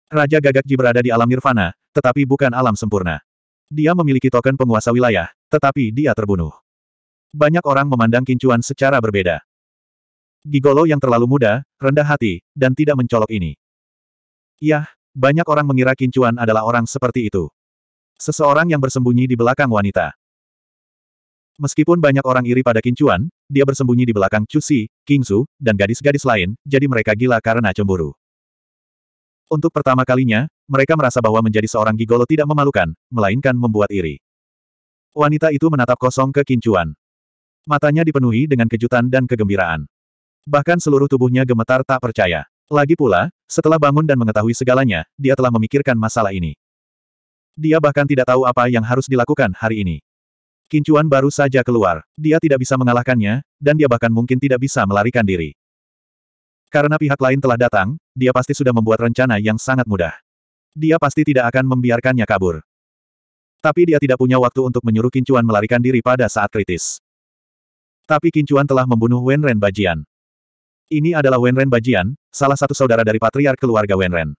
Raja Gagakji berada di alam nirvana, tetapi bukan alam sempurna. Dia memiliki token penguasa wilayah, tetapi dia terbunuh. Banyak orang memandang kincuan secara berbeda. Gigolo yang terlalu muda, rendah hati, dan tidak mencolok ini. Yah, banyak orang mengira kincuan adalah orang seperti itu. Seseorang yang bersembunyi di belakang wanita. Meskipun banyak orang iri pada kincuan, dia bersembunyi di belakang Cusi, Kingsu, dan gadis-gadis lain, jadi mereka gila karena cemburu. Untuk pertama kalinya, mereka merasa bahwa menjadi seorang gigolo tidak memalukan, melainkan membuat iri. Wanita itu menatap kosong ke Kincuan. Matanya dipenuhi dengan kejutan dan kegembiraan. Bahkan seluruh tubuhnya gemetar tak percaya. Lagi pula, setelah bangun dan mengetahui segalanya, dia telah memikirkan masalah ini. Dia bahkan tidak tahu apa yang harus dilakukan hari ini. Kincuan baru saja keluar. Dia tidak bisa mengalahkannya, dan dia bahkan mungkin tidak bisa melarikan diri. Karena pihak lain telah datang, dia pasti sudah membuat rencana yang sangat mudah. Dia pasti tidak akan membiarkannya kabur. Tapi dia tidak punya waktu untuk menyuruh Kincuan melarikan diri pada saat kritis. Tapi Kincuan telah membunuh Wenren Bajian. Ini adalah Wenren Bajian, salah satu saudara dari patriark keluarga Wenren.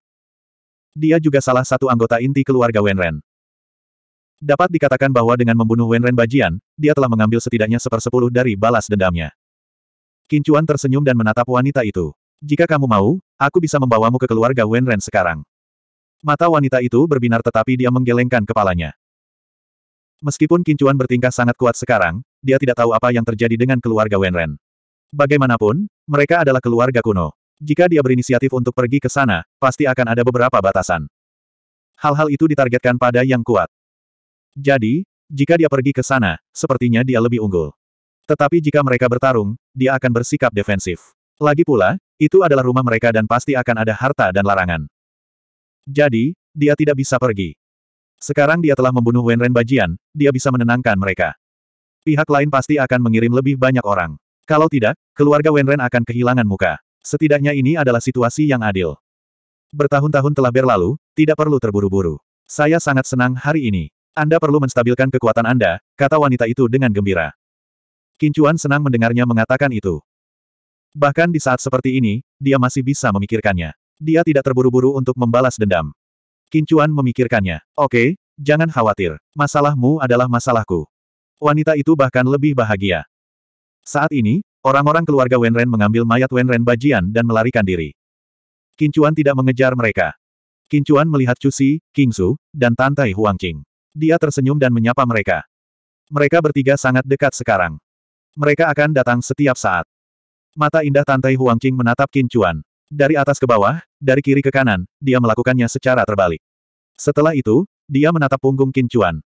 Dia juga salah satu anggota inti keluarga Wenren. Dapat dikatakan bahwa dengan membunuh Wenren Bajian, dia telah mengambil setidaknya sepersepuluh dari balas dendamnya. Kincuan tersenyum dan menatap wanita itu. Jika kamu mau, aku bisa membawamu ke keluarga Wenren sekarang. Mata wanita itu berbinar tetapi dia menggelengkan kepalanya. Meskipun Kincuan bertingkah sangat kuat sekarang, dia tidak tahu apa yang terjadi dengan keluarga Wenren. Bagaimanapun, mereka adalah keluarga kuno. Jika dia berinisiatif untuk pergi ke sana, pasti akan ada beberapa batasan. Hal-hal itu ditargetkan pada yang kuat. Jadi, jika dia pergi ke sana, sepertinya dia lebih unggul. Tetapi jika mereka bertarung, dia akan bersikap defensif. Lagi pula, itu adalah rumah mereka dan pasti akan ada harta dan larangan. Jadi, dia tidak bisa pergi. Sekarang dia telah membunuh Wenren Bajian, dia bisa menenangkan mereka. Pihak lain pasti akan mengirim lebih banyak orang. Kalau tidak, keluarga Wenren akan kehilangan muka. Setidaknya ini adalah situasi yang adil. Bertahun-tahun telah berlalu, tidak perlu terburu-buru. Saya sangat senang hari ini. Anda perlu menstabilkan kekuatan Anda, kata wanita itu dengan gembira. Kincuan senang mendengarnya mengatakan itu. Bahkan di saat seperti ini, dia masih bisa memikirkannya. Dia tidak terburu-buru untuk membalas dendam. Kincuan memikirkannya. Oke, jangan khawatir. Masalahmu adalah masalahku. Wanita itu bahkan lebih bahagia. Saat ini, orang-orang keluarga Wenren mengambil mayat Wenren bajian dan melarikan diri. Kincuan tidak mengejar mereka. Kincuan melihat Cusi, Kingsu, dan Tantai Huangqing. Dia tersenyum dan menyapa mereka. Mereka bertiga sangat dekat sekarang. Mereka akan datang setiap saat. Mata indah Tantai Huangqing menatap Qin Chuan, Dari atas ke bawah, dari kiri ke kanan, dia melakukannya secara terbalik. Setelah itu, dia menatap punggung Qin Chuan.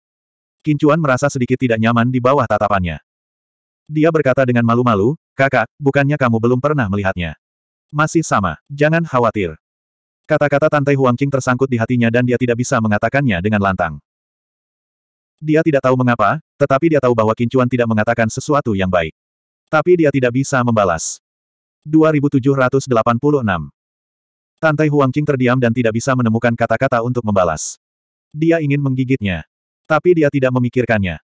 Qin Chuan merasa sedikit tidak nyaman di bawah tatapannya. Dia berkata dengan malu-malu, kakak, bukannya kamu belum pernah melihatnya. Masih sama, jangan khawatir. Kata-kata Tantai Huangqing tersangkut di hatinya dan dia tidak bisa mengatakannya dengan lantang. Dia tidak tahu mengapa, tetapi dia tahu bahwa Kincuan tidak mengatakan sesuatu yang baik. Tapi dia tidak bisa membalas. 2786 Tantai Huangqing terdiam dan tidak bisa menemukan kata-kata untuk membalas. Dia ingin menggigitnya. Tapi dia tidak memikirkannya.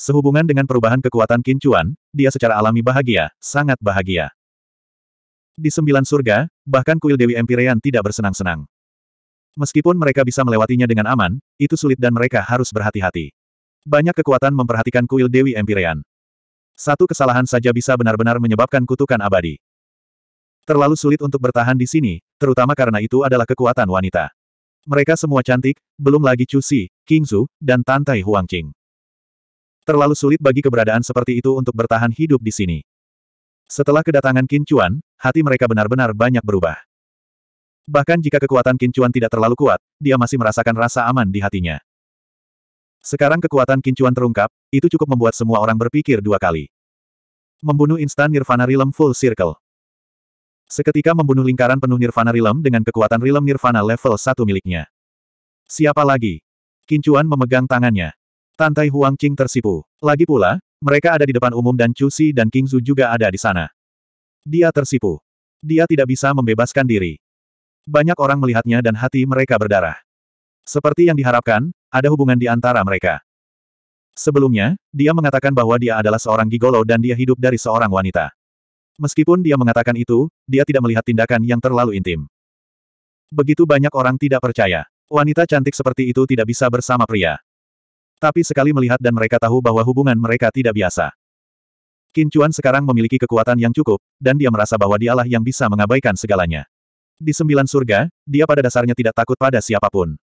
Sehubungan dengan perubahan kekuatan Kincuan, dia secara alami bahagia, sangat bahagia. Di sembilan surga, bahkan kuil Dewi Empyrean tidak bersenang-senang. Meskipun mereka bisa melewatinya dengan aman, itu sulit dan mereka harus berhati-hati. Banyak kekuatan memperhatikan kuil Dewi Empyrean. Satu kesalahan saja bisa benar-benar menyebabkan kutukan abadi. Terlalu sulit untuk bertahan di sini, terutama karena itu adalah kekuatan wanita. Mereka semua cantik, belum lagi Chu Si, King Zhu, dan Tantai Huangqing. Terlalu sulit bagi keberadaan seperti itu untuk bertahan hidup di sini. Setelah kedatangan Qin Chuan, hati mereka benar-benar banyak berubah. Bahkan jika kekuatan kincuan tidak terlalu kuat, dia masih merasakan rasa aman di hatinya. Sekarang kekuatan kincuan terungkap, itu cukup membuat semua orang berpikir dua kali. Membunuh instan Nirvana Realm Full Circle. Seketika membunuh lingkaran penuh Nirvana Realm dengan kekuatan Realm Nirvana level 1 miliknya. Siapa lagi? Kincuan memegang tangannya. Tantai Huang Qing tersipu. Lagi pula, mereka ada di depan umum dan Chu Si dan King Zhu juga ada di sana. Dia tersipu. Dia tidak bisa membebaskan diri. Banyak orang melihatnya dan hati mereka berdarah. Seperti yang diharapkan, ada hubungan di antara mereka. Sebelumnya, dia mengatakan bahwa dia adalah seorang gigolo dan dia hidup dari seorang wanita. Meskipun dia mengatakan itu, dia tidak melihat tindakan yang terlalu intim. Begitu banyak orang tidak percaya. Wanita cantik seperti itu tidak bisa bersama pria. Tapi sekali melihat dan mereka tahu bahwa hubungan mereka tidak biasa. Kincuan sekarang memiliki kekuatan yang cukup, dan dia merasa bahwa dialah yang bisa mengabaikan segalanya. Di sembilan surga, dia pada dasarnya tidak takut pada siapapun.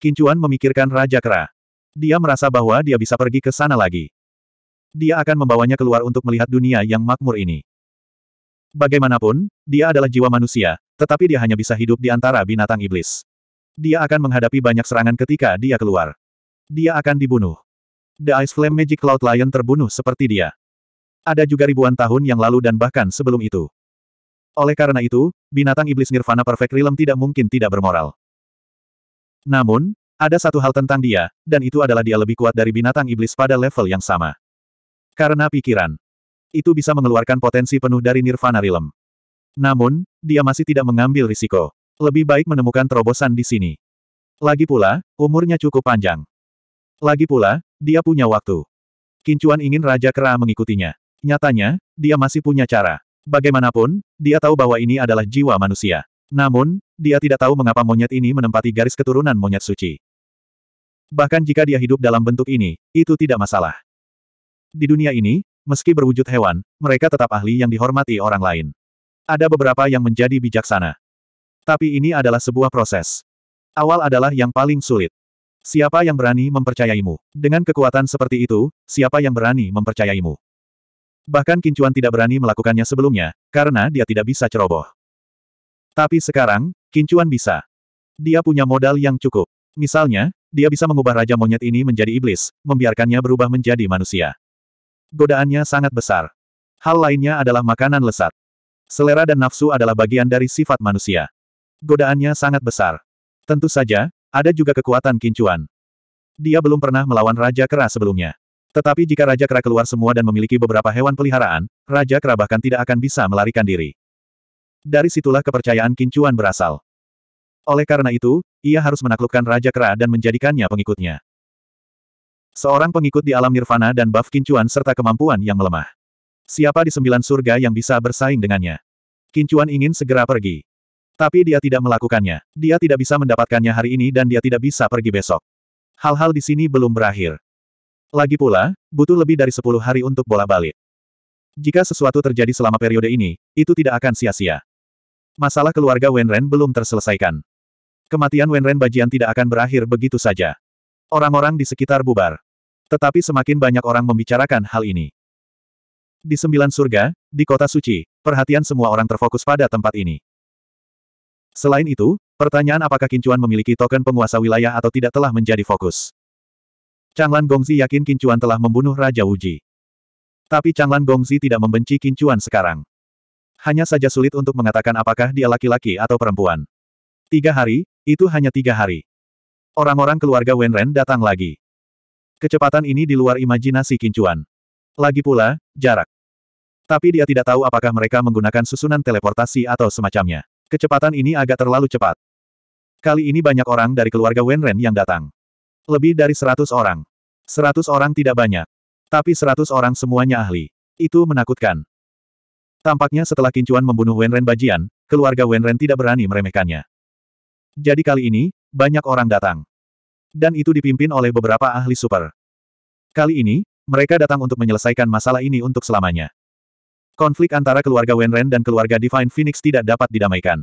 Kincuan memikirkan Raja Kera. Dia merasa bahwa dia bisa pergi ke sana lagi. Dia akan membawanya keluar untuk melihat dunia yang makmur ini. Bagaimanapun, dia adalah jiwa manusia, tetapi dia hanya bisa hidup di antara binatang iblis. Dia akan menghadapi banyak serangan ketika dia keluar. Dia akan dibunuh. The Ice Flame Magic Cloud Lion terbunuh seperti dia. Ada juga ribuan tahun yang lalu dan bahkan sebelum itu. Oleh karena itu, binatang iblis Nirvana Perfect Realm tidak mungkin tidak bermoral. Namun, ada satu hal tentang dia, dan itu adalah dia lebih kuat dari binatang iblis pada level yang sama. Karena pikiran. Itu bisa mengeluarkan potensi penuh dari Nirvana Realm. Namun, dia masih tidak mengambil risiko. Lebih baik menemukan terobosan di sini. Lagi pula, umurnya cukup panjang. Lagi pula, dia punya waktu. Kincuan ingin Raja Kera mengikutinya. Nyatanya, dia masih punya cara. Bagaimanapun, dia tahu bahwa ini adalah jiwa manusia. Namun, dia tidak tahu mengapa monyet ini menempati garis keturunan monyet suci. Bahkan jika dia hidup dalam bentuk ini, itu tidak masalah. Di dunia ini, meski berwujud hewan, mereka tetap ahli yang dihormati orang lain. Ada beberapa yang menjadi bijaksana. Tapi ini adalah sebuah proses. Awal adalah yang paling sulit. Siapa yang berani mempercayaimu? Dengan kekuatan seperti itu, siapa yang berani mempercayaimu? Bahkan Kincuan tidak berani melakukannya sebelumnya, karena dia tidak bisa ceroboh. Tapi sekarang, Kincuan bisa. Dia punya modal yang cukup. Misalnya, dia bisa mengubah Raja Monyet ini menjadi iblis, membiarkannya berubah menjadi manusia. Godaannya sangat besar. Hal lainnya adalah makanan lesat. Selera dan nafsu adalah bagian dari sifat manusia. Godaannya sangat besar. Tentu saja, ada juga kekuatan Kincuan. Dia belum pernah melawan Raja Kera sebelumnya. Tetapi jika Raja Kera keluar semua dan memiliki beberapa hewan peliharaan, Raja Kera bahkan tidak akan bisa melarikan diri. Dari situlah kepercayaan Kincuan berasal. Oleh karena itu, ia harus menaklukkan Raja Kera dan menjadikannya pengikutnya. Seorang pengikut di alam nirvana dan buff Kincuan serta kemampuan yang melemah. Siapa di sembilan surga yang bisa bersaing dengannya? Kincuan ingin segera pergi. Tapi dia tidak melakukannya. Dia tidak bisa mendapatkannya hari ini dan dia tidak bisa pergi besok. Hal-hal di sini belum berakhir. Lagi pula, butuh lebih dari 10 hari untuk bola balik. Jika sesuatu terjadi selama periode ini, itu tidak akan sia-sia. Masalah keluarga Wenren belum terselesaikan. Kematian Wenren bagian tidak akan berakhir begitu saja. Orang-orang di sekitar bubar. Tetapi semakin banyak orang membicarakan hal ini. Di sembilan surga, di kota suci, perhatian semua orang terfokus pada tempat ini. Selain itu, pertanyaan apakah Kincuan memiliki token penguasa wilayah atau tidak telah menjadi fokus. Changlan Gongzi yakin Kincuan telah membunuh Raja Wuji. Tapi Changlan Gongzi tidak membenci Kincuan sekarang. Hanya saja sulit untuk mengatakan apakah dia laki-laki atau perempuan. Tiga hari, itu hanya tiga hari. Orang-orang keluarga Wenren datang lagi. Kecepatan ini di luar imajinasi Kincuan. Lagi pula, jarak. Tapi dia tidak tahu apakah mereka menggunakan susunan teleportasi atau semacamnya. Kecepatan ini agak terlalu cepat. Kali ini banyak orang dari keluarga Wenren yang datang. Lebih dari seratus orang. Seratus orang tidak banyak. Tapi seratus orang semuanya ahli. Itu menakutkan. Tampaknya setelah Kincuan membunuh Wenren Bajian, keluarga Wenren tidak berani meremehkannya. Jadi kali ini, banyak orang datang. Dan itu dipimpin oleh beberapa ahli super. Kali ini, mereka datang untuk menyelesaikan masalah ini untuk selamanya. Konflik antara keluarga Wenren dan keluarga Divine Phoenix tidak dapat didamaikan.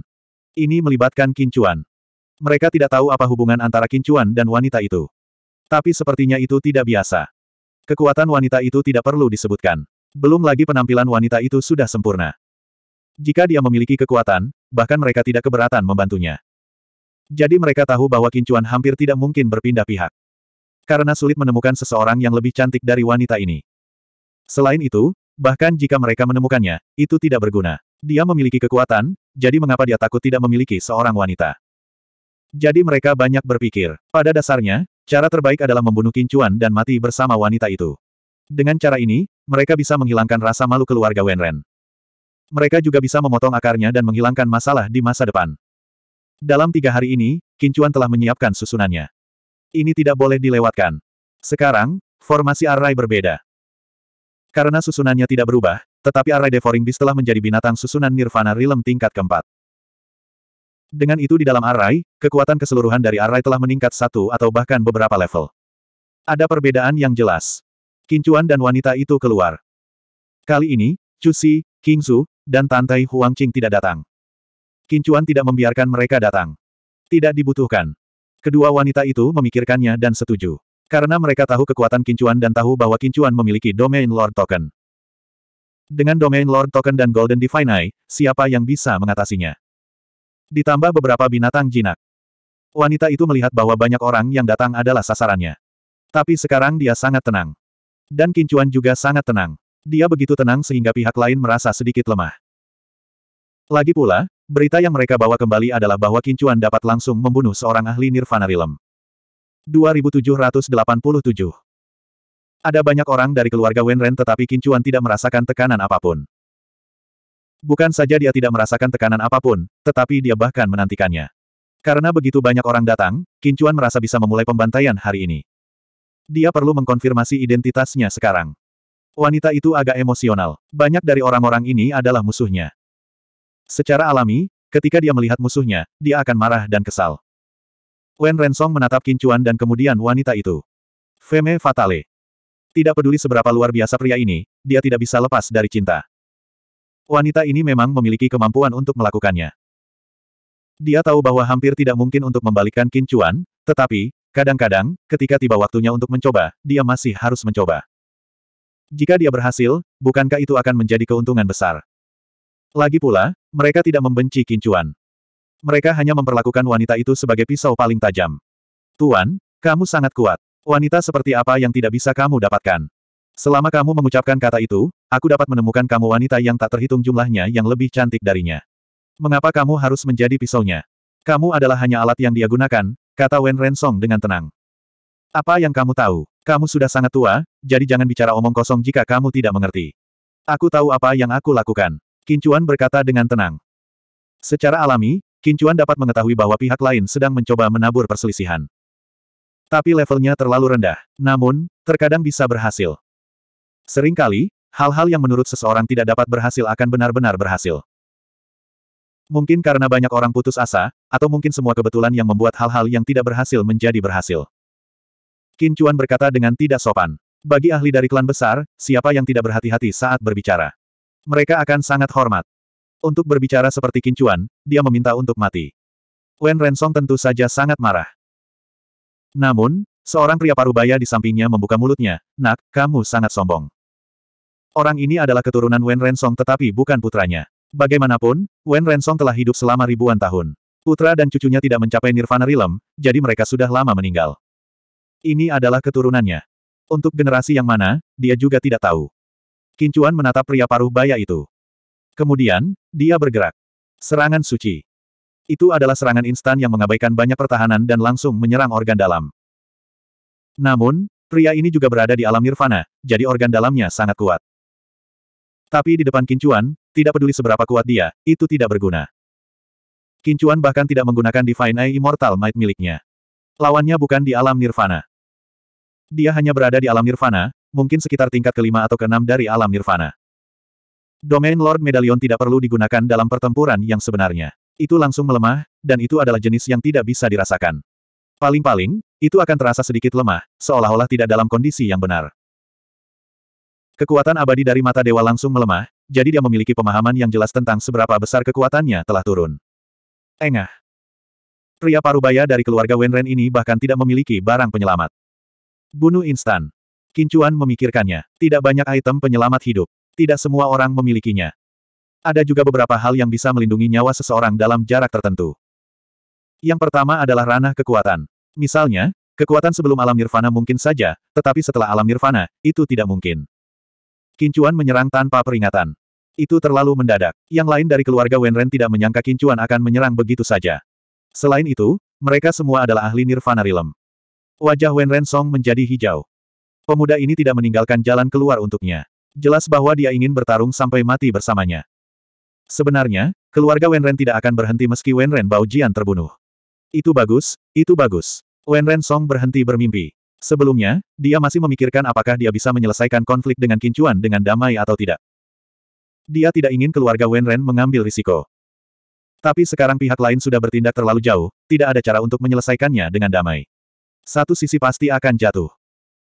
Ini melibatkan Kincuan. Mereka tidak tahu apa hubungan antara kincuan dan wanita itu. Tapi sepertinya itu tidak biasa. Kekuatan wanita itu tidak perlu disebutkan. Belum lagi penampilan wanita itu sudah sempurna. Jika dia memiliki kekuatan, bahkan mereka tidak keberatan membantunya. Jadi mereka tahu bahwa kincuan hampir tidak mungkin berpindah pihak. Karena sulit menemukan seseorang yang lebih cantik dari wanita ini. Selain itu, bahkan jika mereka menemukannya, itu tidak berguna. Dia memiliki kekuatan, jadi mengapa dia takut tidak memiliki seorang wanita? Jadi mereka banyak berpikir. Pada dasarnya, cara terbaik adalah membunuh Kincuan dan mati bersama wanita itu. Dengan cara ini, mereka bisa menghilangkan rasa malu keluarga Wenren. Mereka juga bisa memotong akarnya dan menghilangkan masalah di masa depan. Dalam tiga hari ini, Kincuan telah menyiapkan susunannya. Ini tidak boleh dilewatkan. Sekarang, formasi Arai berbeda. Karena susunannya tidak berubah, tetapi Arai devouring beast telah menjadi binatang susunan Nirvana Realm tingkat keempat. Dengan itu di dalam arai, kekuatan keseluruhan dari arai telah meningkat satu atau bahkan beberapa level. Ada perbedaan yang jelas. Kincuan dan wanita itu keluar. Kali ini, Chu King Su, dan Tantai Qing tidak datang. Kincuan tidak membiarkan mereka datang. Tidak dibutuhkan. Kedua wanita itu memikirkannya dan setuju. Karena mereka tahu kekuatan Kincuan dan tahu bahwa Kincuan memiliki Domain Lord Token. Dengan Domain Lord Token dan Golden Divine Eye, siapa yang bisa mengatasinya? ditambah beberapa binatang jinak. Wanita itu melihat bahwa banyak orang yang datang adalah sasarannya. Tapi sekarang dia sangat tenang. Dan Kincuan juga sangat tenang. Dia begitu tenang sehingga pihak lain merasa sedikit lemah. Lagi pula, berita yang mereka bawa kembali adalah bahwa Kincuan dapat langsung membunuh seorang ahli Nirvana Rilem. 2787 Ada banyak orang dari keluarga Wenren tetapi Kincuan tidak merasakan tekanan apapun. Bukan saja dia tidak merasakan tekanan apapun, tetapi dia bahkan menantikannya. Karena begitu banyak orang datang, Kincuan merasa bisa memulai pembantaian hari ini. Dia perlu mengkonfirmasi identitasnya sekarang. Wanita itu agak emosional. Banyak dari orang-orang ini adalah musuhnya. Secara alami, ketika dia melihat musuhnya, dia akan marah dan kesal. Wen Rensong menatap Kincuan dan kemudian wanita itu. Feme Fatale. Tidak peduli seberapa luar biasa pria ini, dia tidak bisa lepas dari cinta. Wanita ini memang memiliki kemampuan untuk melakukannya. Dia tahu bahwa hampir tidak mungkin untuk membalikkan kincuan, tetapi, kadang-kadang, ketika tiba waktunya untuk mencoba, dia masih harus mencoba. Jika dia berhasil, bukankah itu akan menjadi keuntungan besar? Lagi pula, mereka tidak membenci kincuan. Mereka hanya memperlakukan wanita itu sebagai pisau paling tajam. Tuan, kamu sangat kuat. Wanita seperti apa yang tidak bisa kamu dapatkan? Selama kamu mengucapkan kata itu, aku dapat menemukan kamu wanita yang tak terhitung jumlahnya yang lebih cantik darinya. Mengapa kamu harus menjadi pisaunya? Kamu adalah hanya alat yang dia gunakan, kata Wen Rensong dengan tenang. Apa yang kamu tahu? Kamu sudah sangat tua, jadi jangan bicara omong kosong jika kamu tidak mengerti. Aku tahu apa yang aku lakukan. Kincuan berkata dengan tenang. Secara alami, Kincuan dapat mengetahui bahwa pihak lain sedang mencoba menabur perselisihan. Tapi levelnya terlalu rendah. Namun, terkadang bisa berhasil. Seringkali, hal-hal yang menurut seseorang tidak dapat berhasil akan benar-benar berhasil. Mungkin karena banyak orang putus asa, atau mungkin semua kebetulan yang membuat hal-hal yang tidak berhasil menjadi berhasil. Qin Chuan berkata dengan tidak sopan. Bagi ahli dari klan besar, siapa yang tidak berhati-hati saat berbicara? Mereka akan sangat hormat. Untuk berbicara seperti Qin Chuan, dia meminta untuk mati. Wen Rensong tentu saja sangat marah. Namun, seorang pria parubaya di sampingnya membuka mulutnya, Nak, kamu sangat sombong. Orang ini adalah keturunan Wen Rensong tetapi bukan putranya. Bagaimanapun, Wen Rensong telah hidup selama ribuan tahun. Putra dan cucunya tidak mencapai Nirvana Realm, jadi mereka sudah lama meninggal. Ini adalah keturunannya. Untuk generasi yang mana, dia juga tidak tahu. Kincuan menatap pria paruh baya itu. Kemudian, dia bergerak. Serangan suci. Itu adalah serangan instan yang mengabaikan banyak pertahanan dan langsung menyerang organ dalam. Namun, pria ini juga berada di alam nirvana, jadi organ dalamnya sangat kuat. Tapi di depan Kincuan, tidak peduli seberapa kuat dia, itu tidak berguna. Kincuan bahkan tidak menggunakan Divine Eye Immortal Might miliknya. Lawannya bukan di alam nirvana. Dia hanya berada di alam nirvana, mungkin sekitar tingkat kelima atau keenam dari alam nirvana. Domain Lord Medallion tidak perlu digunakan dalam pertempuran yang sebenarnya. Itu langsung melemah, dan itu adalah jenis yang tidak bisa dirasakan. Paling-paling, itu akan terasa sedikit lemah, seolah-olah tidak dalam kondisi yang benar. Kekuatan abadi dari mata dewa langsung melemah, jadi dia memiliki pemahaman yang jelas tentang seberapa besar kekuatannya telah turun. Engah. Pria parubaya dari keluarga Wenren ini bahkan tidak memiliki barang penyelamat. Bunuh instan. Kincuan memikirkannya. Tidak banyak item penyelamat hidup. Tidak semua orang memilikinya. Ada juga beberapa hal yang bisa melindungi nyawa seseorang dalam jarak tertentu. Yang pertama adalah ranah kekuatan. Misalnya, kekuatan sebelum alam nirvana mungkin saja, tetapi setelah alam nirvana, itu tidak mungkin. Kincuan menyerang tanpa peringatan. Itu terlalu mendadak. Yang lain dari keluarga Wenren tidak menyangka Kincuan akan menyerang begitu saja. Selain itu, mereka semua adalah ahli Nirvana rilem. Wajah Wenren Song menjadi hijau. Pemuda ini tidak meninggalkan jalan keluar untuknya. Jelas bahwa dia ingin bertarung sampai mati bersamanya. Sebenarnya, keluarga Wenren tidak akan berhenti meski Wenren Baujian terbunuh. Itu bagus, itu bagus. Wenren Song berhenti bermimpi. Sebelumnya, dia masih memikirkan apakah dia bisa menyelesaikan konflik dengan Kincuan dengan damai atau tidak. Dia tidak ingin keluarga Wenren mengambil risiko. Tapi sekarang pihak lain sudah bertindak terlalu jauh, tidak ada cara untuk menyelesaikannya dengan damai. Satu sisi pasti akan jatuh.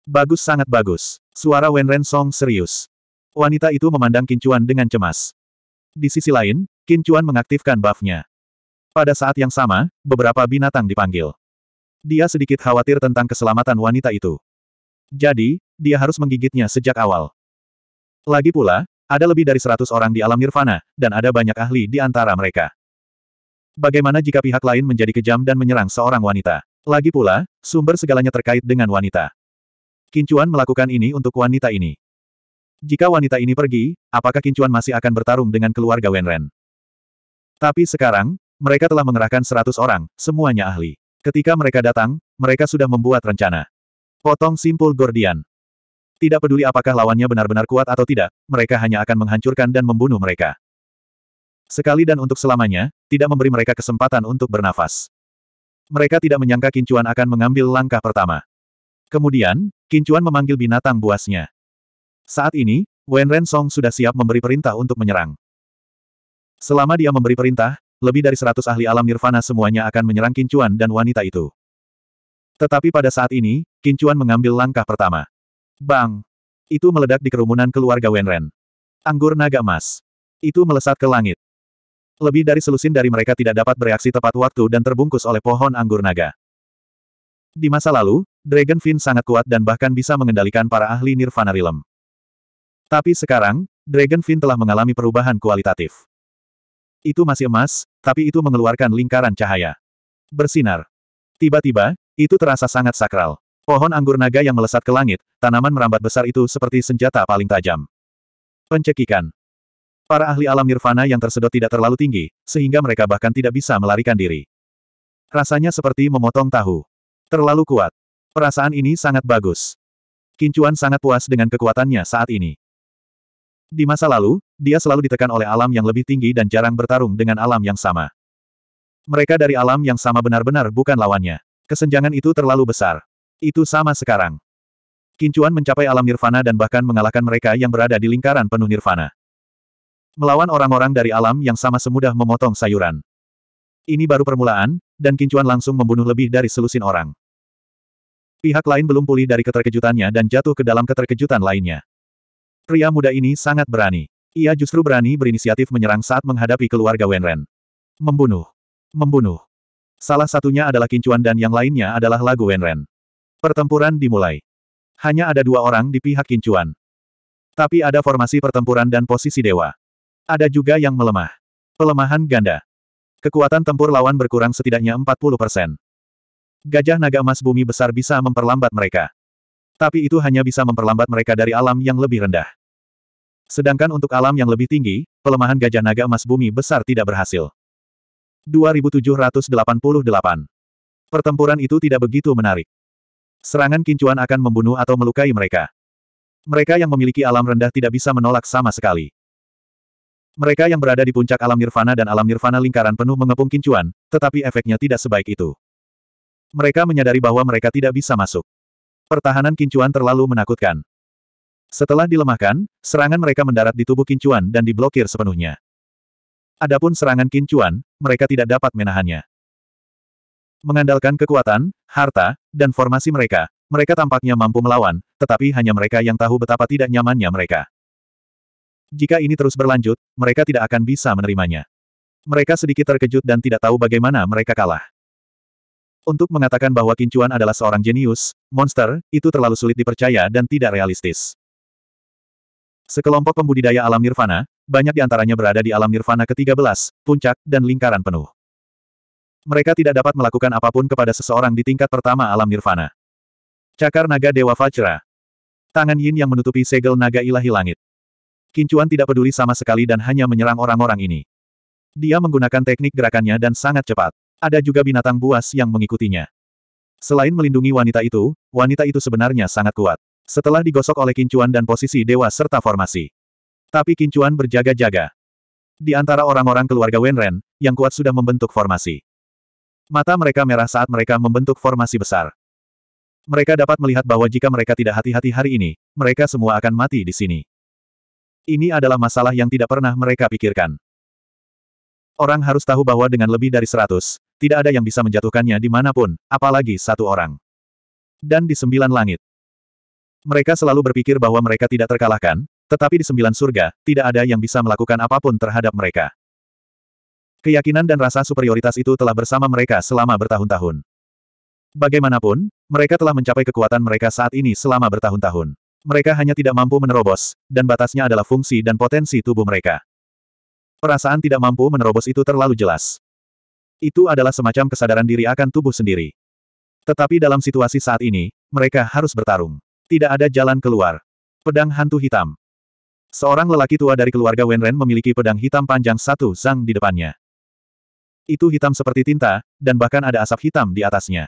Bagus sangat bagus. Suara Wenren Song serius. Wanita itu memandang Kincuan dengan cemas. Di sisi lain, Kincuan mengaktifkan buff-nya. Pada saat yang sama, beberapa binatang dipanggil. Dia sedikit khawatir tentang keselamatan wanita itu. Jadi, dia harus menggigitnya sejak awal. Lagi pula, ada lebih dari seratus orang di alam nirvana, dan ada banyak ahli di antara mereka. Bagaimana jika pihak lain menjadi kejam dan menyerang seorang wanita? Lagi pula, sumber segalanya terkait dengan wanita. Kincuan melakukan ini untuk wanita ini. Jika wanita ini pergi, apakah Kincuan masih akan bertarung dengan keluarga Wenren? Tapi sekarang, mereka telah mengerahkan seratus orang, semuanya ahli. Ketika mereka datang, mereka sudah membuat rencana. Potong simpul Gordian. Tidak peduli apakah lawannya benar-benar kuat atau tidak, mereka hanya akan menghancurkan dan membunuh mereka. Sekali dan untuk selamanya, tidak memberi mereka kesempatan untuk bernafas. Mereka tidak menyangka Kincuan akan mengambil langkah pertama. Kemudian, Kincuan memanggil binatang buasnya. Saat ini, Wen Ren Song sudah siap memberi perintah untuk menyerang. Selama dia memberi perintah, lebih dari seratus ahli alam nirvana semuanya akan menyerang Kincuan dan wanita itu. Tetapi pada saat ini, Kincuan mengambil langkah pertama. Bang! Itu meledak di kerumunan keluarga Wenren. Anggur naga emas. Itu melesat ke langit. Lebih dari selusin dari mereka tidak dapat bereaksi tepat waktu dan terbungkus oleh pohon anggur naga. Di masa lalu, Dragon Fin sangat kuat dan bahkan bisa mengendalikan para ahli Nirvana Realm. Tapi sekarang, Dragon Fin telah mengalami perubahan kualitatif. Itu masih emas, tapi itu mengeluarkan lingkaran cahaya. Bersinar. Tiba-tiba, itu terasa sangat sakral. Pohon anggur naga yang melesat ke langit, tanaman merambat besar itu seperti senjata paling tajam. Pencekikan. Para ahli alam nirvana yang tersedot tidak terlalu tinggi, sehingga mereka bahkan tidak bisa melarikan diri. Rasanya seperti memotong tahu. Terlalu kuat. Perasaan ini sangat bagus. Kincuan sangat puas dengan kekuatannya saat ini. Di masa lalu, dia selalu ditekan oleh alam yang lebih tinggi dan jarang bertarung dengan alam yang sama. Mereka dari alam yang sama benar-benar bukan lawannya. Kesenjangan itu terlalu besar. Itu sama sekarang. Kincuan mencapai alam nirvana dan bahkan mengalahkan mereka yang berada di lingkaran penuh nirvana. Melawan orang-orang dari alam yang sama semudah memotong sayuran. Ini baru permulaan, dan Kincuan langsung membunuh lebih dari selusin orang. Pihak lain belum pulih dari keterkejutannya dan jatuh ke dalam keterkejutan lainnya. Pria muda ini sangat berani. Ia justru berani berinisiatif menyerang saat menghadapi keluarga Wenren. Membunuh. Membunuh. Salah satunya adalah kincuan dan yang lainnya adalah lagu Wenren. Pertempuran dimulai. Hanya ada dua orang di pihak kincuan. Tapi ada formasi pertempuran dan posisi dewa. Ada juga yang melemah. Pelemahan ganda. Kekuatan tempur lawan berkurang setidaknya 40%. Gajah naga emas bumi besar bisa memperlambat mereka. Tapi itu hanya bisa memperlambat mereka dari alam yang lebih rendah. Sedangkan untuk alam yang lebih tinggi, pelemahan gajah naga emas bumi besar tidak berhasil. 2788 Pertempuran itu tidak begitu menarik. Serangan kincuan akan membunuh atau melukai mereka. Mereka yang memiliki alam rendah tidak bisa menolak sama sekali. Mereka yang berada di puncak alam nirvana dan alam nirvana lingkaran penuh mengepung kincuan, tetapi efeknya tidak sebaik itu. Mereka menyadari bahwa mereka tidak bisa masuk. Pertahanan Kincuan terlalu menakutkan. Setelah dilemahkan, serangan mereka mendarat di tubuh Kincuan dan diblokir sepenuhnya. Adapun serangan Kincuan, mereka tidak dapat menahannya. Mengandalkan kekuatan, harta, dan formasi mereka, mereka tampaknya mampu melawan, tetapi hanya mereka yang tahu betapa tidak nyamannya mereka. Jika ini terus berlanjut, mereka tidak akan bisa menerimanya. Mereka sedikit terkejut dan tidak tahu bagaimana mereka kalah. Untuk mengatakan bahwa Kincuan adalah seorang jenius, monster, itu terlalu sulit dipercaya dan tidak realistis. Sekelompok pembudidaya alam nirvana, banyak di antaranya berada di alam nirvana ke-13, puncak, dan lingkaran penuh. Mereka tidak dapat melakukan apapun kepada seseorang di tingkat pertama alam nirvana. Cakar naga Dewa Vajra. Tangan Yin yang menutupi segel naga ilahi langit. Kincuan tidak peduli sama sekali dan hanya menyerang orang-orang ini. Dia menggunakan teknik gerakannya dan sangat cepat ada juga binatang buas yang mengikutinya. Selain melindungi wanita itu, wanita itu sebenarnya sangat kuat. Setelah digosok oleh kincuan dan posisi dewa serta formasi. Tapi kincuan berjaga-jaga. Di antara orang-orang keluarga Wenren, yang kuat sudah membentuk formasi. Mata mereka merah saat mereka membentuk formasi besar. Mereka dapat melihat bahwa jika mereka tidak hati-hati hari ini, mereka semua akan mati di sini. Ini adalah masalah yang tidak pernah mereka pikirkan. Orang harus tahu bahwa dengan lebih dari seratus, tidak ada yang bisa menjatuhkannya di dimanapun, apalagi satu orang. Dan di sembilan langit. Mereka selalu berpikir bahwa mereka tidak terkalahkan, tetapi di sembilan surga, tidak ada yang bisa melakukan apapun terhadap mereka. Keyakinan dan rasa superioritas itu telah bersama mereka selama bertahun-tahun. Bagaimanapun, mereka telah mencapai kekuatan mereka saat ini selama bertahun-tahun. Mereka hanya tidak mampu menerobos, dan batasnya adalah fungsi dan potensi tubuh mereka. Perasaan tidak mampu menerobos itu terlalu jelas. Itu adalah semacam kesadaran diri akan tubuh sendiri. Tetapi dalam situasi saat ini, mereka harus bertarung. Tidak ada jalan keluar. Pedang hantu hitam. Seorang lelaki tua dari keluarga Wenren memiliki pedang hitam panjang satu zang di depannya. Itu hitam seperti tinta, dan bahkan ada asap hitam di atasnya.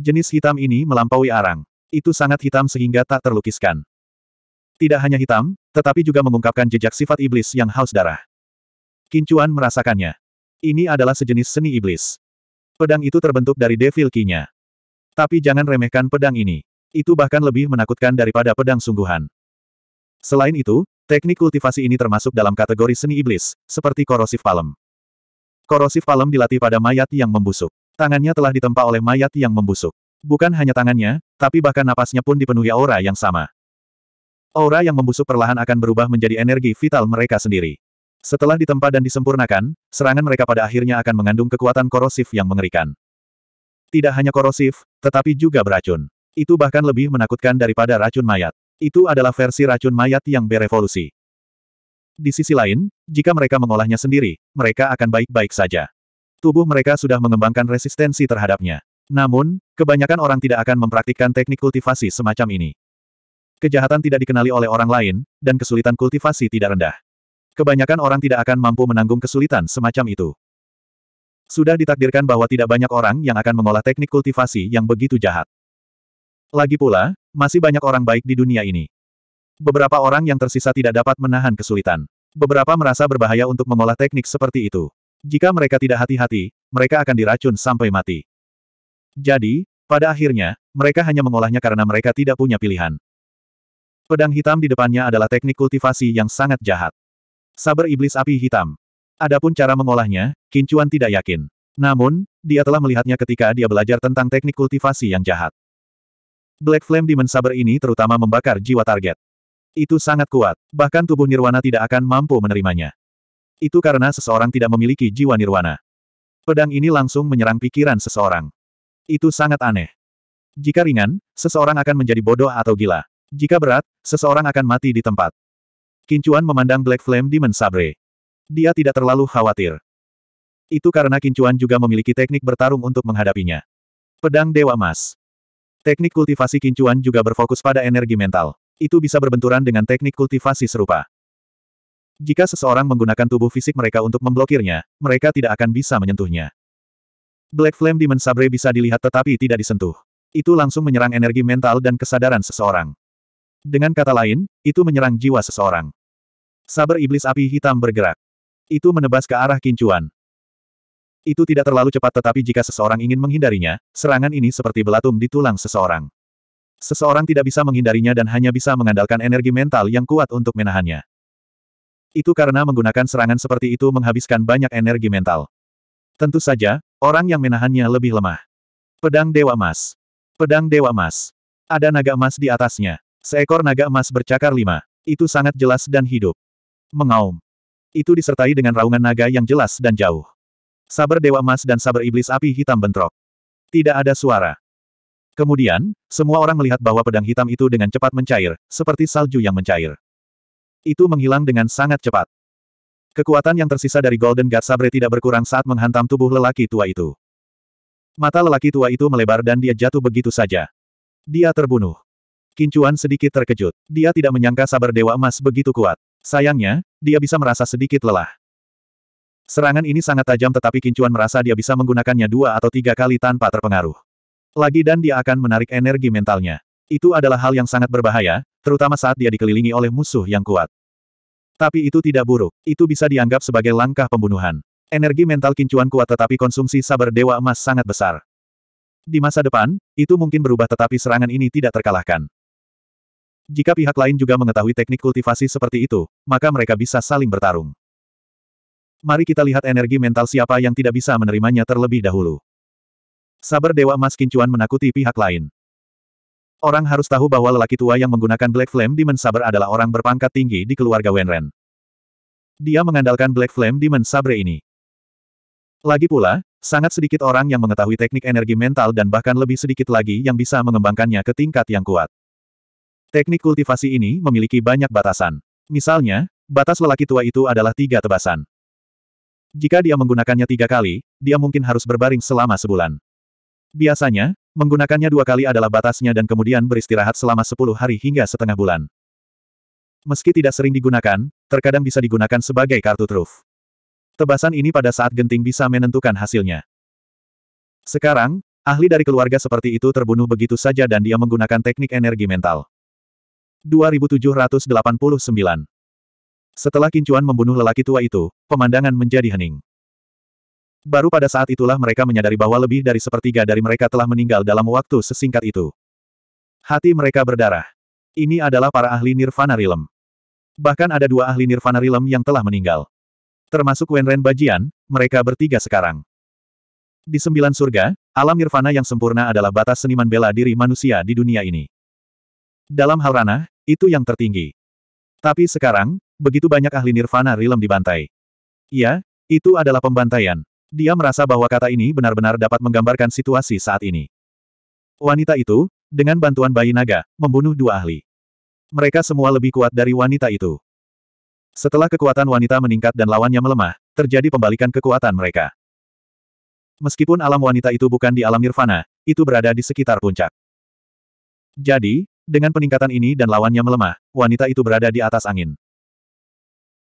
Jenis hitam ini melampaui arang. Itu sangat hitam sehingga tak terlukiskan. Tidak hanya hitam, tetapi juga mengungkapkan jejak sifat iblis yang haus darah. Kincuan merasakannya. Ini adalah sejenis seni iblis. Pedang itu terbentuk dari devil key-nya. Tapi jangan remehkan pedang ini. Itu bahkan lebih menakutkan daripada pedang sungguhan. Selain itu, teknik kultivasi ini termasuk dalam kategori seni iblis, seperti korosif palem. Korosif palem dilatih pada mayat yang membusuk. Tangannya telah ditempa oleh mayat yang membusuk. Bukan hanya tangannya, tapi bahkan napasnya pun dipenuhi aura yang sama. Aura yang membusuk perlahan akan berubah menjadi energi vital mereka sendiri. Setelah ditempa dan disempurnakan, serangan mereka pada akhirnya akan mengandung kekuatan korosif yang mengerikan. Tidak hanya korosif, tetapi juga beracun. Itu bahkan lebih menakutkan daripada racun mayat. Itu adalah versi racun mayat yang berevolusi. Di sisi lain, jika mereka mengolahnya sendiri, mereka akan baik-baik saja. Tubuh mereka sudah mengembangkan resistensi terhadapnya. Namun, kebanyakan orang tidak akan mempraktikkan teknik kultivasi semacam ini. Kejahatan tidak dikenali oleh orang lain, dan kesulitan kultivasi tidak rendah. Kebanyakan orang tidak akan mampu menanggung kesulitan semacam itu. Sudah ditakdirkan bahwa tidak banyak orang yang akan mengolah teknik kultivasi yang begitu jahat. Lagi pula, masih banyak orang baik di dunia ini. Beberapa orang yang tersisa tidak dapat menahan kesulitan. Beberapa merasa berbahaya untuk mengolah teknik seperti itu. Jika mereka tidak hati-hati, mereka akan diracun sampai mati. Jadi, pada akhirnya, mereka hanya mengolahnya karena mereka tidak punya pilihan. Pedang hitam di depannya adalah teknik kultivasi yang sangat jahat. Sabar iblis api hitam. Adapun cara mengolahnya, Kincuan tidak yakin. Namun, dia telah melihatnya ketika dia belajar tentang teknik kultivasi yang jahat. Black Flame Demon Saber ini terutama membakar jiwa target. Itu sangat kuat, bahkan tubuh Nirwana tidak akan mampu menerimanya. Itu karena seseorang tidak memiliki jiwa Nirwana. Pedang ini langsung menyerang pikiran seseorang. Itu sangat aneh. Jika ringan, seseorang akan menjadi bodoh atau gila. Jika berat, seseorang akan mati di tempat. Kincuan memandang Black Flame Demon Sabre. Dia tidak terlalu khawatir. Itu karena Kincuan juga memiliki teknik bertarung untuk menghadapinya. Pedang Dewa Emas. Teknik kultivasi Kincuan juga berfokus pada energi mental. Itu bisa berbenturan dengan teknik kultivasi serupa. Jika seseorang menggunakan tubuh fisik mereka untuk memblokirnya, mereka tidak akan bisa menyentuhnya. Black Flame Demon Sabre bisa dilihat tetapi tidak disentuh. Itu langsung menyerang energi mental dan kesadaran seseorang. Dengan kata lain, itu menyerang jiwa seseorang. Sabar iblis api hitam bergerak. Itu menebas ke arah kincuan. Itu tidak terlalu cepat tetapi jika seseorang ingin menghindarinya, serangan ini seperti belatung di tulang seseorang. Seseorang tidak bisa menghindarinya dan hanya bisa mengandalkan energi mental yang kuat untuk menahannya. Itu karena menggunakan serangan seperti itu menghabiskan banyak energi mental. Tentu saja, orang yang menahannya lebih lemah. Pedang Dewa Emas. Pedang Dewa Emas. Ada naga emas di atasnya. Seekor naga emas bercakar lima. Itu sangat jelas dan hidup. Mengaum. Itu disertai dengan raungan naga yang jelas dan jauh. Sabar Dewa Emas dan Sabar Iblis Api Hitam bentrok. Tidak ada suara. Kemudian, semua orang melihat bahwa pedang hitam itu dengan cepat mencair, seperti salju yang mencair. Itu menghilang dengan sangat cepat. Kekuatan yang tersisa dari Golden God Sabre tidak berkurang saat menghantam tubuh lelaki tua itu. Mata lelaki tua itu melebar dan dia jatuh begitu saja. Dia terbunuh. Kincuan sedikit terkejut. Dia tidak menyangka sabar Dewa Emas begitu kuat. Sayangnya, dia bisa merasa sedikit lelah. Serangan ini sangat tajam tetapi Kincuan merasa dia bisa menggunakannya dua atau tiga kali tanpa terpengaruh. Lagi dan dia akan menarik energi mentalnya. Itu adalah hal yang sangat berbahaya, terutama saat dia dikelilingi oleh musuh yang kuat. Tapi itu tidak buruk, itu bisa dianggap sebagai langkah pembunuhan. Energi mental Kincuan kuat tetapi konsumsi sabar Dewa Emas sangat besar. Di masa depan, itu mungkin berubah tetapi serangan ini tidak terkalahkan. Jika pihak lain juga mengetahui teknik kultivasi seperti itu, maka mereka bisa saling bertarung. Mari kita lihat energi mental siapa yang tidak bisa menerimanya terlebih dahulu. Sabar Dewa Emas Kincuan menakuti pihak lain. Orang harus tahu bahwa lelaki tua yang menggunakan Black Flame Demon Saber adalah orang berpangkat tinggi di keluarga Wenren. Dia mengandalkan Black Flame Demon Sabre ini. Lagi pula, sangat sedikit orang yang mengetahui teknik energi mental dan bahkan lebih sedikit lagi yang bisa mengembangkannya ke tingkat yang kuat. Teknik kultivasi ini memiliki banyak batasan. Misalnya, batas lelaki tua itu adalah tiga tebasan. Jika dia menggunakannya tiga kali, dia mungkin harus berbaring selama sebulan. Biasanya, menggunakannya dua kali adalah batasnya dan kemudian beristirahat selama sepuluh hari hingga setengah bulan. Meski tidak sering digunakan, terkadang bisa digunakan sebagai kartu truf. Tebasan ini pada saat genting bisa menentukan hasilnya. Sekarang, ahli dari keluarga seperti itu terbunuh begitu saja dan dia menggunakan teknik energi mental. 2789. Setelah Kincuan membunuh lelaki tua itu, pemandangan menjadi hening. Baru pada saat itulah mereka menyadari bahwa lebih dari sepertiga dari mereka telah meninggal dalam waktu sesingkat itu. Hati mereka berdarah. Ini adalah para ahli Nirvana rilem. Bahkan ada dua ahli Nirvana rilem yang telah meninggal. Termasuk Wenren Bajian, mereka bertiga sekarang. Di sembilan surga, alam nirvana yang sempurna adalah batas seniman bela diri manusia di dunia ini. Dalam hal ranah, itu yang tertinggi. Tapi sekarang, begitu banyak ahli nirvana rilem dibantai. Iya, itu adalah pembantaian. Dia merasa bahwa kata ini benar-benar dapat menggambarkan situasi saat ini. Wanita itu, dengan bantuan bayi naga, membunuh dua ahli. Mereka semua lebih kuat dari wanita itu. Setelah kekuatan wanita meningkat dan lawannya melemah, terjadi pembalikan kekuatan mereka. Meskipun alam wanita itu bukan di alam nirvana, itu berada di sekitar puncak. Jadi, dengan peningkatan ini dan lawannya melemah, wanita itu berada di atas angin.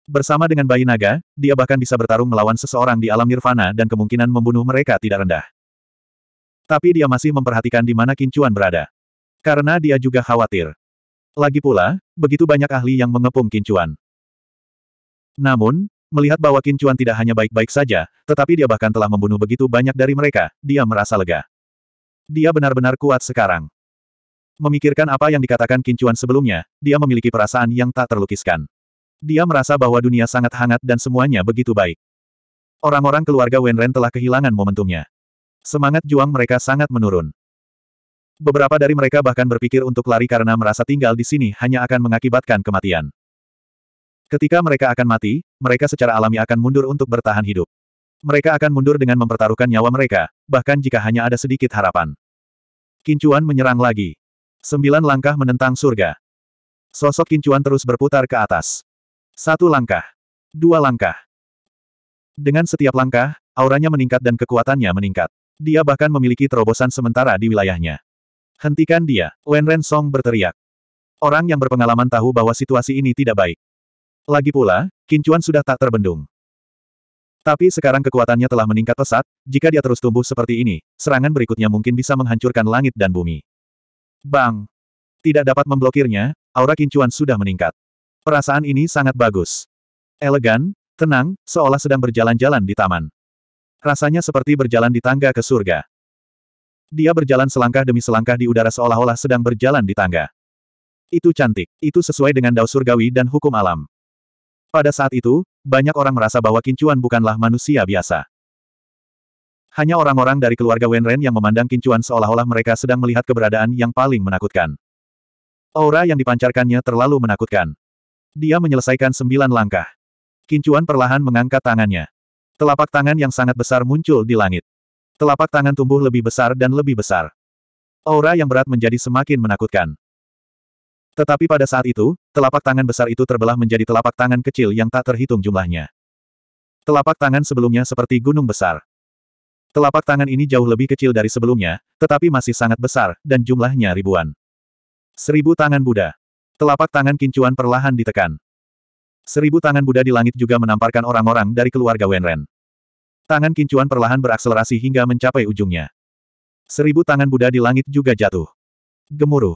Bersama dengan bayi naga, dia bahkan bisa bertarung melawan seseorang di alam nirvana dan kemungkinan membunuh mereka tidak rendah. Tapi dia masih memperhatikan di mana kincuan berada. Karena dia juga khawatir. Lagi pula, begitu banyak ahli yang mengepung kincuan. Namun, melihat bahwa kincuan tidak hanya baik-baik saja, tetapi dia bahkan telah membunuh begitu banyak dari mereka, dia merasa lega. Dia benar-benar kuat sekarang. Memikirkan apa yang dikatakan Kincuan sebelumnya, dia memiliki perasaan yang tak terlukiskan. Dia merasa bahwa dunia sangat hangat dan semuanya begitu baik. Orang-orang keluarga Wenren telah kehilangan momentumnya. Semangat juang mereka sangat menurun. Beberapa dari mereka bahkan berpikir untuk lari karena merasa tinggal di sini hanya akan mengakibatkan kematian. Ketika mereka akan mati, mereka secara alami akan mundur untuk bertahan hidup. Mereka akan mundur dengan mempertaruhkan nyawa mereka, bahkan jika hanya ada sedikit harapan. Kincuan menyerang lagi. Sembilan langkah menentang surga. Sosok kincuan terus berputar ke atas. Satu langkah. Dua langkah. Dengan setiap langkah, auranya meningkat dan kekuatannya meningkat. Dia bahkan memiliki terobosan sementara di wilayahnya. Hentikan dia, Wen Ren Song berteriak. Orang yang berpengalaman tahu bahwa situasi ini tidak baik. Lagi pula, kincuan sudah tak terbendung. Tapi sekarang kekuatannya telah meningkat pesat, jika dia terus tumbuh seperti ini, serangan berikutnya mungkin bisa menghancurkan langit dan bumi. Bang! Tidak dapat memblokirnya, aura kincuan sudah meningkat. Perasaan ini sangat bagus. Elegan, tenang, seolah sedang berjalan-jalan di taman. Rasanya seperti berjalan di tangga ke surga. Dia berjalan selangkah demi selangkah di udara seolah-olah sedang berjalan di tangga. Itu cantik, itu sesuai dengan dao surgawi dan hukum alam. Pada saat itu, banyak orang merasa bahwa kincuan bukanlah manusia biasa. Hanya orang-orang dari keluarga Wenren yang memandang kincuan seolah-olah mereka sedang melihat keberadaan yang paling menakutkan. Aura yang dipancarkannya terlalu menakutkan. Dia menyelesaikan sembilan langkah. Kincuan perlahan mengangkat tangannya. Telapak tangan yang sangat besar muncul di langit. Telapak tangan tumbuh lebih besar dan lebih besar. Aura yang berat menjadi semakin menakutkan. Tetapi pada saat itu, telapak tangan besar itu terbelah menjadi telapak tangan kecil yang tak terhitung jumlahnya. Telapak tangan sebelumnya seperti gunung besar. Telapak tangan ini jauh lebih kecil dari sebelumnya, tetapi masih sangat besar, dan jumlahnya ribuan. Seribu tangan Buddha. Telapak tangan kincuan perlahan ditekan. Seribu tangan Buddha di langit juga menamparkan orang-orang dari keluarga Wenren. Tangan kincuan perlahan berakselerasi hingga mencapai ujungnya. Seribu tangan Buddha di langit juga jatuh. Gemuruh.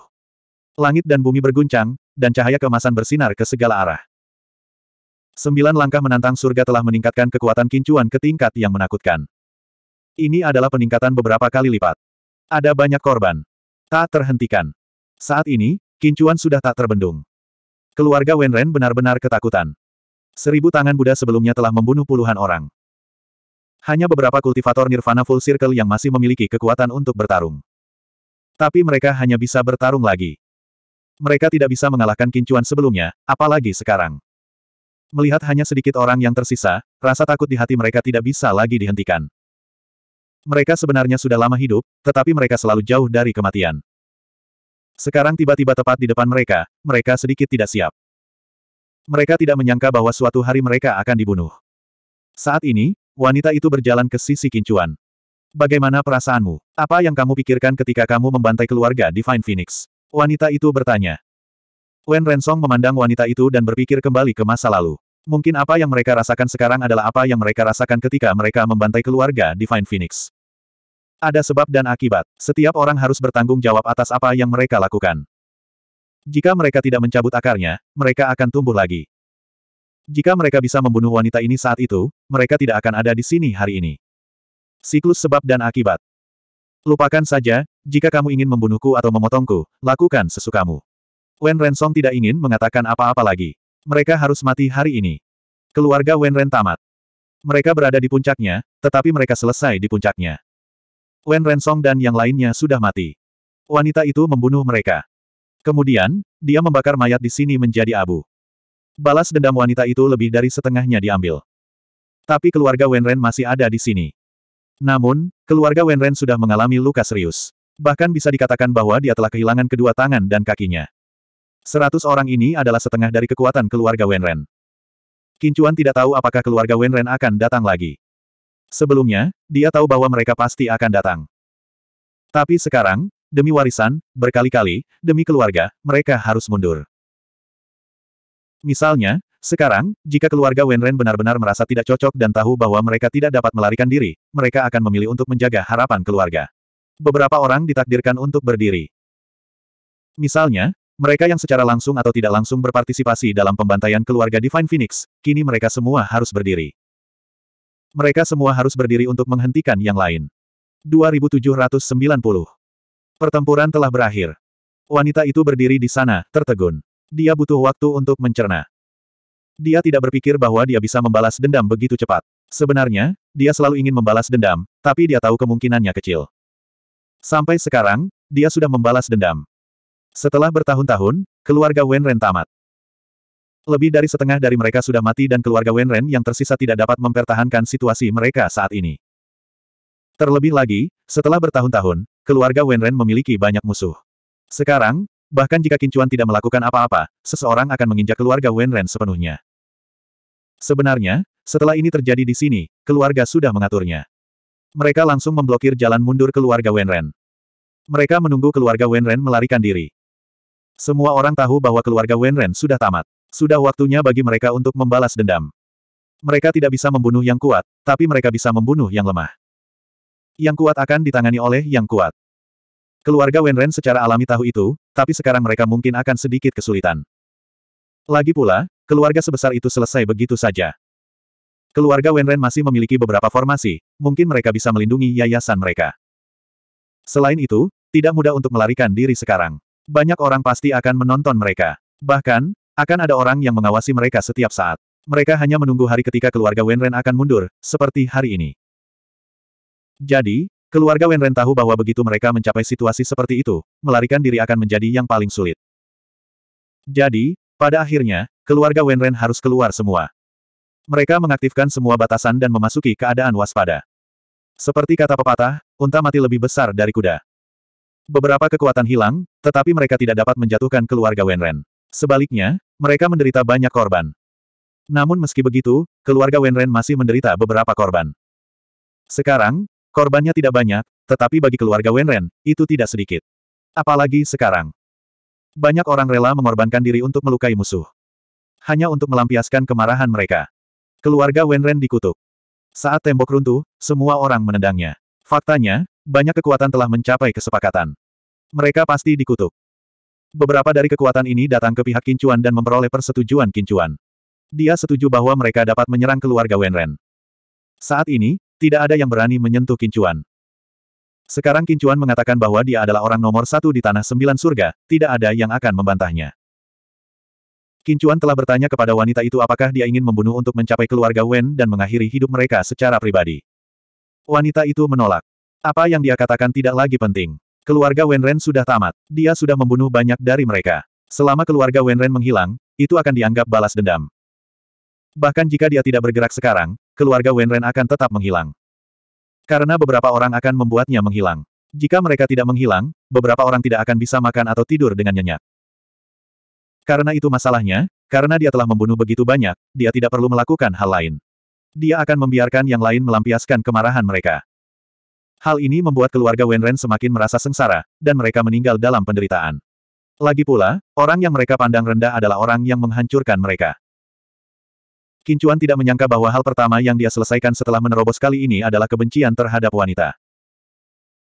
Langit dan bumi berguncang, dan cahaya kemasan bersinar ke segala arah. Sembilan langkah menantang surga telah meningkatkan kekuatan kincuan ke tingkat yang menakutkan. Ini adalah peningkatan beberapa kali lipat. Ada banyak korban. Tak terhentikan. Saat ini, kincuan sudah tak terbendung. Keluarga Wenren benar-benar ketakutan. Seribu tangan Buddha sebelumnya telah membunuh puluhan orang. Hanya beberapa kultivator Nirvana Full Circle yang masih memiliki kekuatan untuk bertarung. Tapi mereka hanya bisa bertarung lagi. Mereka tidak bisa mengalahkan kincuan sebelumnya, apalagi sekarang. Melihat hanya sedikit orang yang tersisa, rasa takut di hati mereka tidak bisa lagi dihentikan. Mereka sebenarnya sudah lama hidup, tetapi mereka selalu jauh dari kematian. Sekarang tiba-tiba tepat di depan mereka, mereka sedikit tidak siap. Mereka tidak menyangka bahwa suatu hari mereka akan dibunuh. Saat ini, wanita itu berjalan ke sisi kincuan. Bagaimana perasaanmu? Apa yang kamu pikirkan ketika kamu membantai keluarga Divine Phoenix? Wanita itu bertanya. Wen Rensong memandang wanita itu dan berpikir kembali ke masa lalu. Mungkin apa yang mereka rasakan sekarang adalah apa yang mereka rasakan ketika mereka membantai keluarga Divine Phoenix. Ada sebab dan akibat. Setiap orang harus bertanggung jawab atas apa yang mereka lakukan. Jika mereka tidak mencabut akarnya, mereka akan tumbuh lagi. Jika mereka bisa membunuh wanita ini saat itu, mereka tidak akan ada di sini hari ini. Siklus sebab dan akibat. Lupakan saja, jika kamu ingin membunuhku atau memotongku, lakukan sesukamu. Wen Rensong tidak ingin mengatakan apa-apa lagi. Mereka harus mati hari ini. Keluarga Wenren tamat. Mereka berada di puncaknya, tetapi mereka selesai di puncaknya. Wenren Song dan yang lainnya sudah mati. Wanita itu membunuh mereka. Kemudian, dia membakar mayat di sini menjadi abu. Balas dendam wanita itu lebih dari setengahnya diambil. Tapi keluarga Wenren masih ada di sini. Namun, keluarga Wenren sudah mengalami luka serius. Bahkan bisa dikatakan bahwa dia telah kehilangan kedua tangan dan kakinya. Seratus orang ini adalah setengah dari kekuatan keluarga Wenren. Kincuan tidak tahu apakah keluarga Wenren akan datang lagi. Sebelumnya, dia tahu bahwa mereka pasti akan datang. Tapi sekarang, demi warisan, berkali-kali, demi keluarga, mereka harus mundur. Misalnya, sekarang, jika keluarga Wenren benar-benar merasa tidak cocok dan tahu bahwa mereka tidak dapat melarikan diri, mereka akan memilih untuk menjaga harapan keluarga. Beberapa orang ditakdirkan untuk berdiri. Misalnya, mereka yang secara langsung atau tidak langsung berpartisipasi dalam pembantaian keluarga Divine Phoenix, kini mereka semua harus berdiri. Mereka semua harus berdiri untuk menghentikan yang lain. 2790. Pertempuran telah berakhir. Wanita itu berdiri di sana, tertegun. Dia butuh waktu untuk mencerna. Dia tidak berpikir bahwa dia bisa membalas dendam begitu cepat. Sebenarnya, dia selalu ingin membalas dendam, tapi dia tahu kemungkinannya kecil. Sampai sekarang, dia sudah membalas dendam. Setelah bertahun-tahun, keluarga Wenren tamat. Lebih dari setengah dari mereka sudah mati dan keluarga Wenren yang tersisa tidak dapat mempertahankan situasi mereka saat ini. Terlebih lagi, setelah bertahun-tahun, keluarga Wenren memiliki banyak musuh. Sekarang, bahkan jika Kincuan tidak melakukan apa-apa, seseorang akan menginjak keluarga Wenren sepenuhnya. Sebenarnya, setelah ini terjadi di sini, keluarga sudah mengaturnya. Mereka langsung memblokir jalan mundur keluarga Wenren. Mereka menunggu keluarga Wenren melarikan diri. Semua orang tahu bahwa keluarga Wenren sudah tamat. Sudah waktunya bagi mereka untuk membalas dendam. Mereka tidak bisa membunuh yang kuat, tapi mereka bisa membunuh yang lemah. Yang kuat akan ditangani oleh yang kuat. Keluarga Wenren secara alami tahu itu, tapi sekarang mereka mungkin akan sedikit kesulitan. Lagi pula, keluarga sebesar itu selesai begitu saja. Keluarga Wenren masih memiliki beberapa formasi, mungkin mereka bisa melindungi yayasan mereka. Selain itu, tidak mudah untuk melarikan diri sekarang. Banyak orang pasti akan menonton mereka. Bahkan, akan ada orang yang mengawasi mereka setiap saat. Mereka hanya menunggu hari ketika keluarga Wenren akan mundur, seperti hari ini. Jadi, keluarga Wenren tahu bahwa begitu mereka mencapai situasi seperti itu, melarikan diri akan menjadi yang paling sulit. Jadi, pada akhirnya, keluarga Wenren harus keluar semua. Mereka mengaktifkan semua batasan dan memasuki keadaan waspada. Seperti kata pepatah, unta mati lebih besar dari kuda. Beberapa kekuatan hilang, tetapi mereka tidak dapat menjatuhkan keluarga Wenren. Sebaliknya, mereka menderita banyak korban. Namun meski begitu, keluarga Wenren masih menderita beberapa korban. Sekarang, korbannya tidak banyak, tetapi bagi keluarga Wenren, itu tidak sedikit. Apalagi sekarang. Banyak orang rela mengorbankan diri untuk melukai musuh. Hanya untuk melampiaskan kemarahan mereka. Keluarga Wenren dikutuk. Saat tembok runtuh, semua orang menendangnya. Faktanya, banyak kekuatan telah mencapai kesepakatan. Mereka pasti dikutuk. Beberapa dari kekuatan ini datang ke pihak Kincuan dan memperoleh persetujuan Kincuan. Dia setuju bahwa mereka dapat menyerang keluarga Wenren. Saat ini, tidak ada yang berani menyentuh Kincuan. Sekarang Kincuan mengatakan bahwa dia adalah orang nomor satu di Tanah Sembilan Surga, tidak ada yang akan membantahnya. Kincuan telah bertanya kepada wanita itu apakah dia ingin membunuh untuk mencapai keluarga Wen dan mengakhiri hidup mereka secara pribadi. Wanita itu menolak. Apa yang dia katakan tidak lagi penting. Keluarga Wenren sudah tamat. Dia sudah membunuh banyak dari mereka. Selama keluarga Wenren menghilang, itu akan dianggap balas dendam. Bahkan jika dia tidak bergerak sekarang, keluarga Wenren akan tetap menghilang. Karena beberapa orang akan membuatnya menghilang. Jika mereka tidak menghilang, beberapa orang tidak akan bisa makan atau tidur dengan nyenyak. Karena itu masalahnya, karena dia telah membunuh begitu banyak, dia tidak perlu melakukan hal lain. Dia akan membiarkan yang lain melampiaskan kemarahan mereka. Hal ini membuat keluarga Wenren semakin merasa sengsara, dan mereka meninggal dalam penderitaan. Lagi pula, orang yang mereka pandang rendah adalah orang yang menghancurkan mereka. Kincuan tidak menyangka bahwa hal pertama yang dia selesaikan setelah menerobos kali ini adalah kebencian terhadap wanita.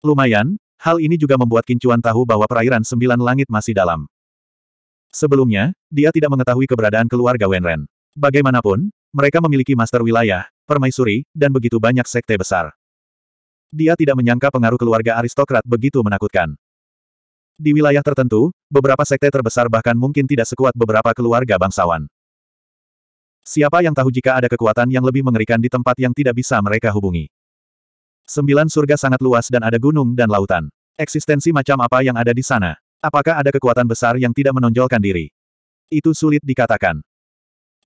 Lumayan, hal ini juga membuat Kincuan tahu bahwa perairan sembilan langit masih dalam. Sebelumnya, dia tidak mengetahui keberadaan keluarga Wenren. Bagaimanapun, mereka memiliki master wilayah, permaisuri, dan begitu banyak sekte besar. Dia tidak menyangka pengaruh keluarga aristokrat begitu menakutkan. Di wilayah tertentu, beberapa sekte terbesar bahkan mungkin tidak sekuat beberapa keluarga bangsawan. Siapa yang tahu jika ada kekuatan yang lebih mengerikan di tempat yang tidak bisa mereka hubungi. Sembilan surga sangat luas dan ada gunung dan lautan. Eksistensi macam apa yang ada di sana? Apakah ada kekuatan besar yang tidak menonjolkan diri? Itu sulit dikatakan.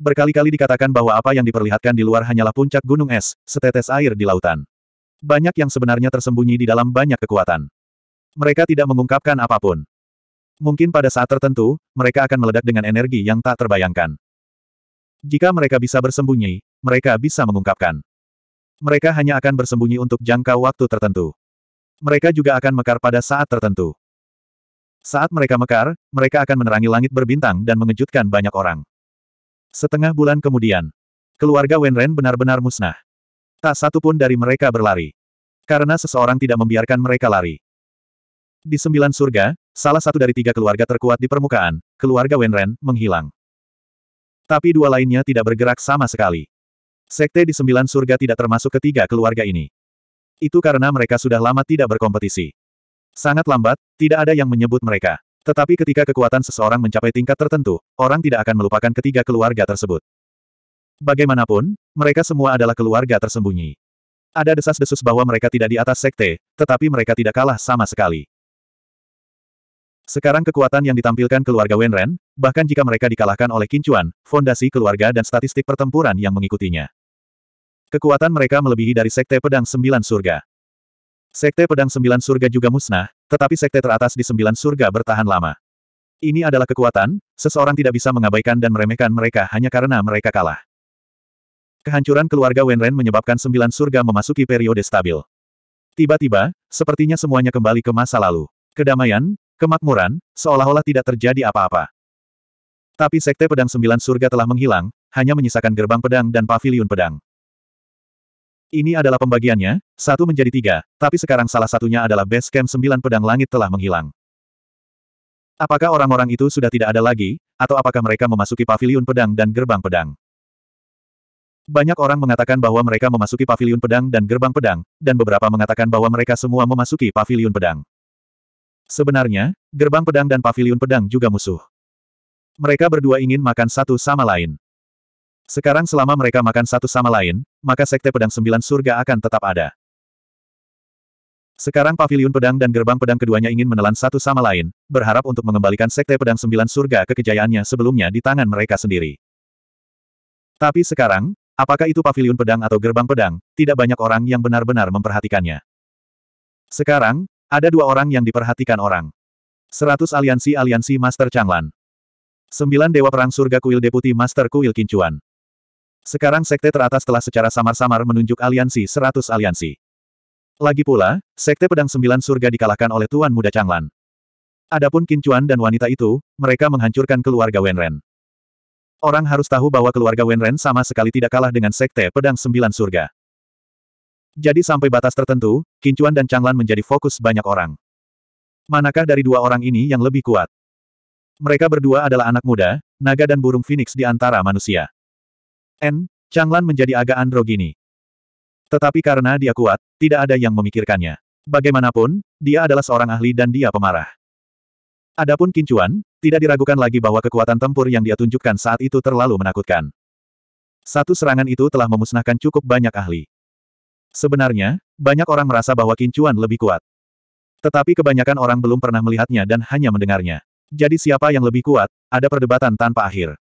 Berkali-kali dikatakan bahwa apa yang diperlihatkan di luar hanyalah puncak gunung es, setetes air di lautan. Banyak yang sebenarnya tersembunyi di dalam banyak kekuatan. Mereka tidak mengungkapkan apapun. Mungkin pada saat tertentu, mereka akan meledak dengan energi yang tak terbayangkan. Jika mereka bisa bersembunyi, mereka bisa mengungkapkan. Mereka hanya akan bersembunyi untuk jangka waktu tertentu. Mereka juga akan mekar pada saat tertentu. Saat mereka mekar, mereka akan menerangi langit berbintang dan mengejutkan banyak orang. Setengah bulan kemudian, keluarga Wenren benar-benar musnah. Tak satu pun dari mereka berlari. Karena seseorang tidak membiarkan mereka lari. Di sembilan surga, salah satu dari tiga keluarga terkuat di permukaan, keluarga Wenren, menghilang. Tapi dua lainnya tidak bergerak sama sekali. Sekte di sembilan surga tidak termasuk ketiga keluarga ini. Itu karena mereka sudah lama tidak berkompetisi. Sangat lambat, tidak ada yang menyebut mereka. Tetapi ketika kekuatan seseorang mencapai tingkat tertentu, orang tidak akan melupakan ketiga keluarga tersebut. Bagaimanapun, mereka semua adalah keluarga tersembunyi. Ada desas-desus bahwa mereka tidak di atas sekte, tetapi mereka tidak kalah sama sekali. Sekarang kekuatan yang ditampilkan keluarga Wenren, bahkan jika mereka dikalahkan oleh Kincuan, fondasi keluarga dan statistik pertempuran yang mengikutinya. Kekuatan mereka melebihi dari Sekte Pedang Sembilan Surga. Sekte Pedang Sembilan Surga juga musnah, tetapi Sekte teratas di Sembilan Surga bertahan lama. Ini adalah kekuatan, seseorang tidak bisa mengabaikan dan meremehkan mereka hanya karena mereka kalah. Kehancuran keluarga Wenren menyebabkan sembilan surga memasuki periode stabil. Tiba-tiba, sepertinya semuanya kembali ke masa lalu. Kedamaian, kemakmuran, seolah-olah tidak terjadi apa-apa. Tapi sekte pedang sembilan surga telah menghilang, hanya menyisakan gerbang pedang dan paviliun pedang. Ini adalah pembagiannya, satu menjadi tiga, tapi sekarang salah satunya adalah base camp sembilan pedang langit telah menghilang. Apakah orang-orang itu sudah tidak ada lagi, atau apakah mereka memasuki paviliun pedang dan gerbang pedang? Banyak orang mengatakan bahwa mereka memasuki pavilion pedang dan gerbang pedang, dan beberapa mengatakan bahwa mereka semua memasuki pavilion pedang. Sebenarnya, gerbang pedang dan pavilion pedang juga musuh. Mereka berdua ingin makan satu sama lain. Sekarang selama mereka makan satu sama lain, maka Sekte Pedang Sembilan Surga akan tetap ada. Sekarang pavilion pedang dan gerbang pedang keduanya ingin menelan satu sama lain, berharap untuk mengembalikan Sekte Pedang Sembilan Surga ke kejayaannya sebelumnya di tangan mereka sendiri. Tapi sekarang, Apakah itu pavilion pedang atau gerbang pedang, tidak banyak orang yang benar-benar memperhatikannya. Sekarang, ada dua orang yang diperhatikan orang. Seratus aliansi-aliansi Master Changlan. Sembilan Dewa Perang Surga Kuil Deputi Master Kuil Kincuan. Sekarang sekte teratas telah secara samar-samar menunjuk aliansi seratus aliansi. Lagi pula, sekte pedang sembilan surga dikalahkan oleh Tuan Muda Changlan. Adapun Kincuan dan wanita itu, mereka menghancurkan keluarga Wenren. Orang harus tahu bahwa keluarga Wenren sama sekali tidak kalah dengan Sekte Pedang Sembilan Surga. Jadi sampai batas tertentu, Kincuan dan Changlan menjadi fokus banyak orang. Manakah dari dua orang ini yang lebih kuat? Mereka berdua adalah anak muda, naga dan burung phoenix di antara manusia. N. Changlan menjadi agak androgini. Tetapi karena dia kuat, tidak ada yang memikirkannya. Bagaimanapun, dia adalah seorang ahli dan dia pemarah. Adapun Kincuan, tidak diragukan lagi bahwa kekuatan tempur yang dia tunjukkan saat itu terlalu menakutkan. Satu serangan itu telah memusnahkan cukup banyak ahli. Sebenarnya, banyak orang merasa bahwa Kincuan lebih kuat. Tetapi kebanyakan orang belum pernah melihatnya dan hanya mendengarnya. Jadi siapa yang lebih kuat, ada perdebatan tanpa akhir.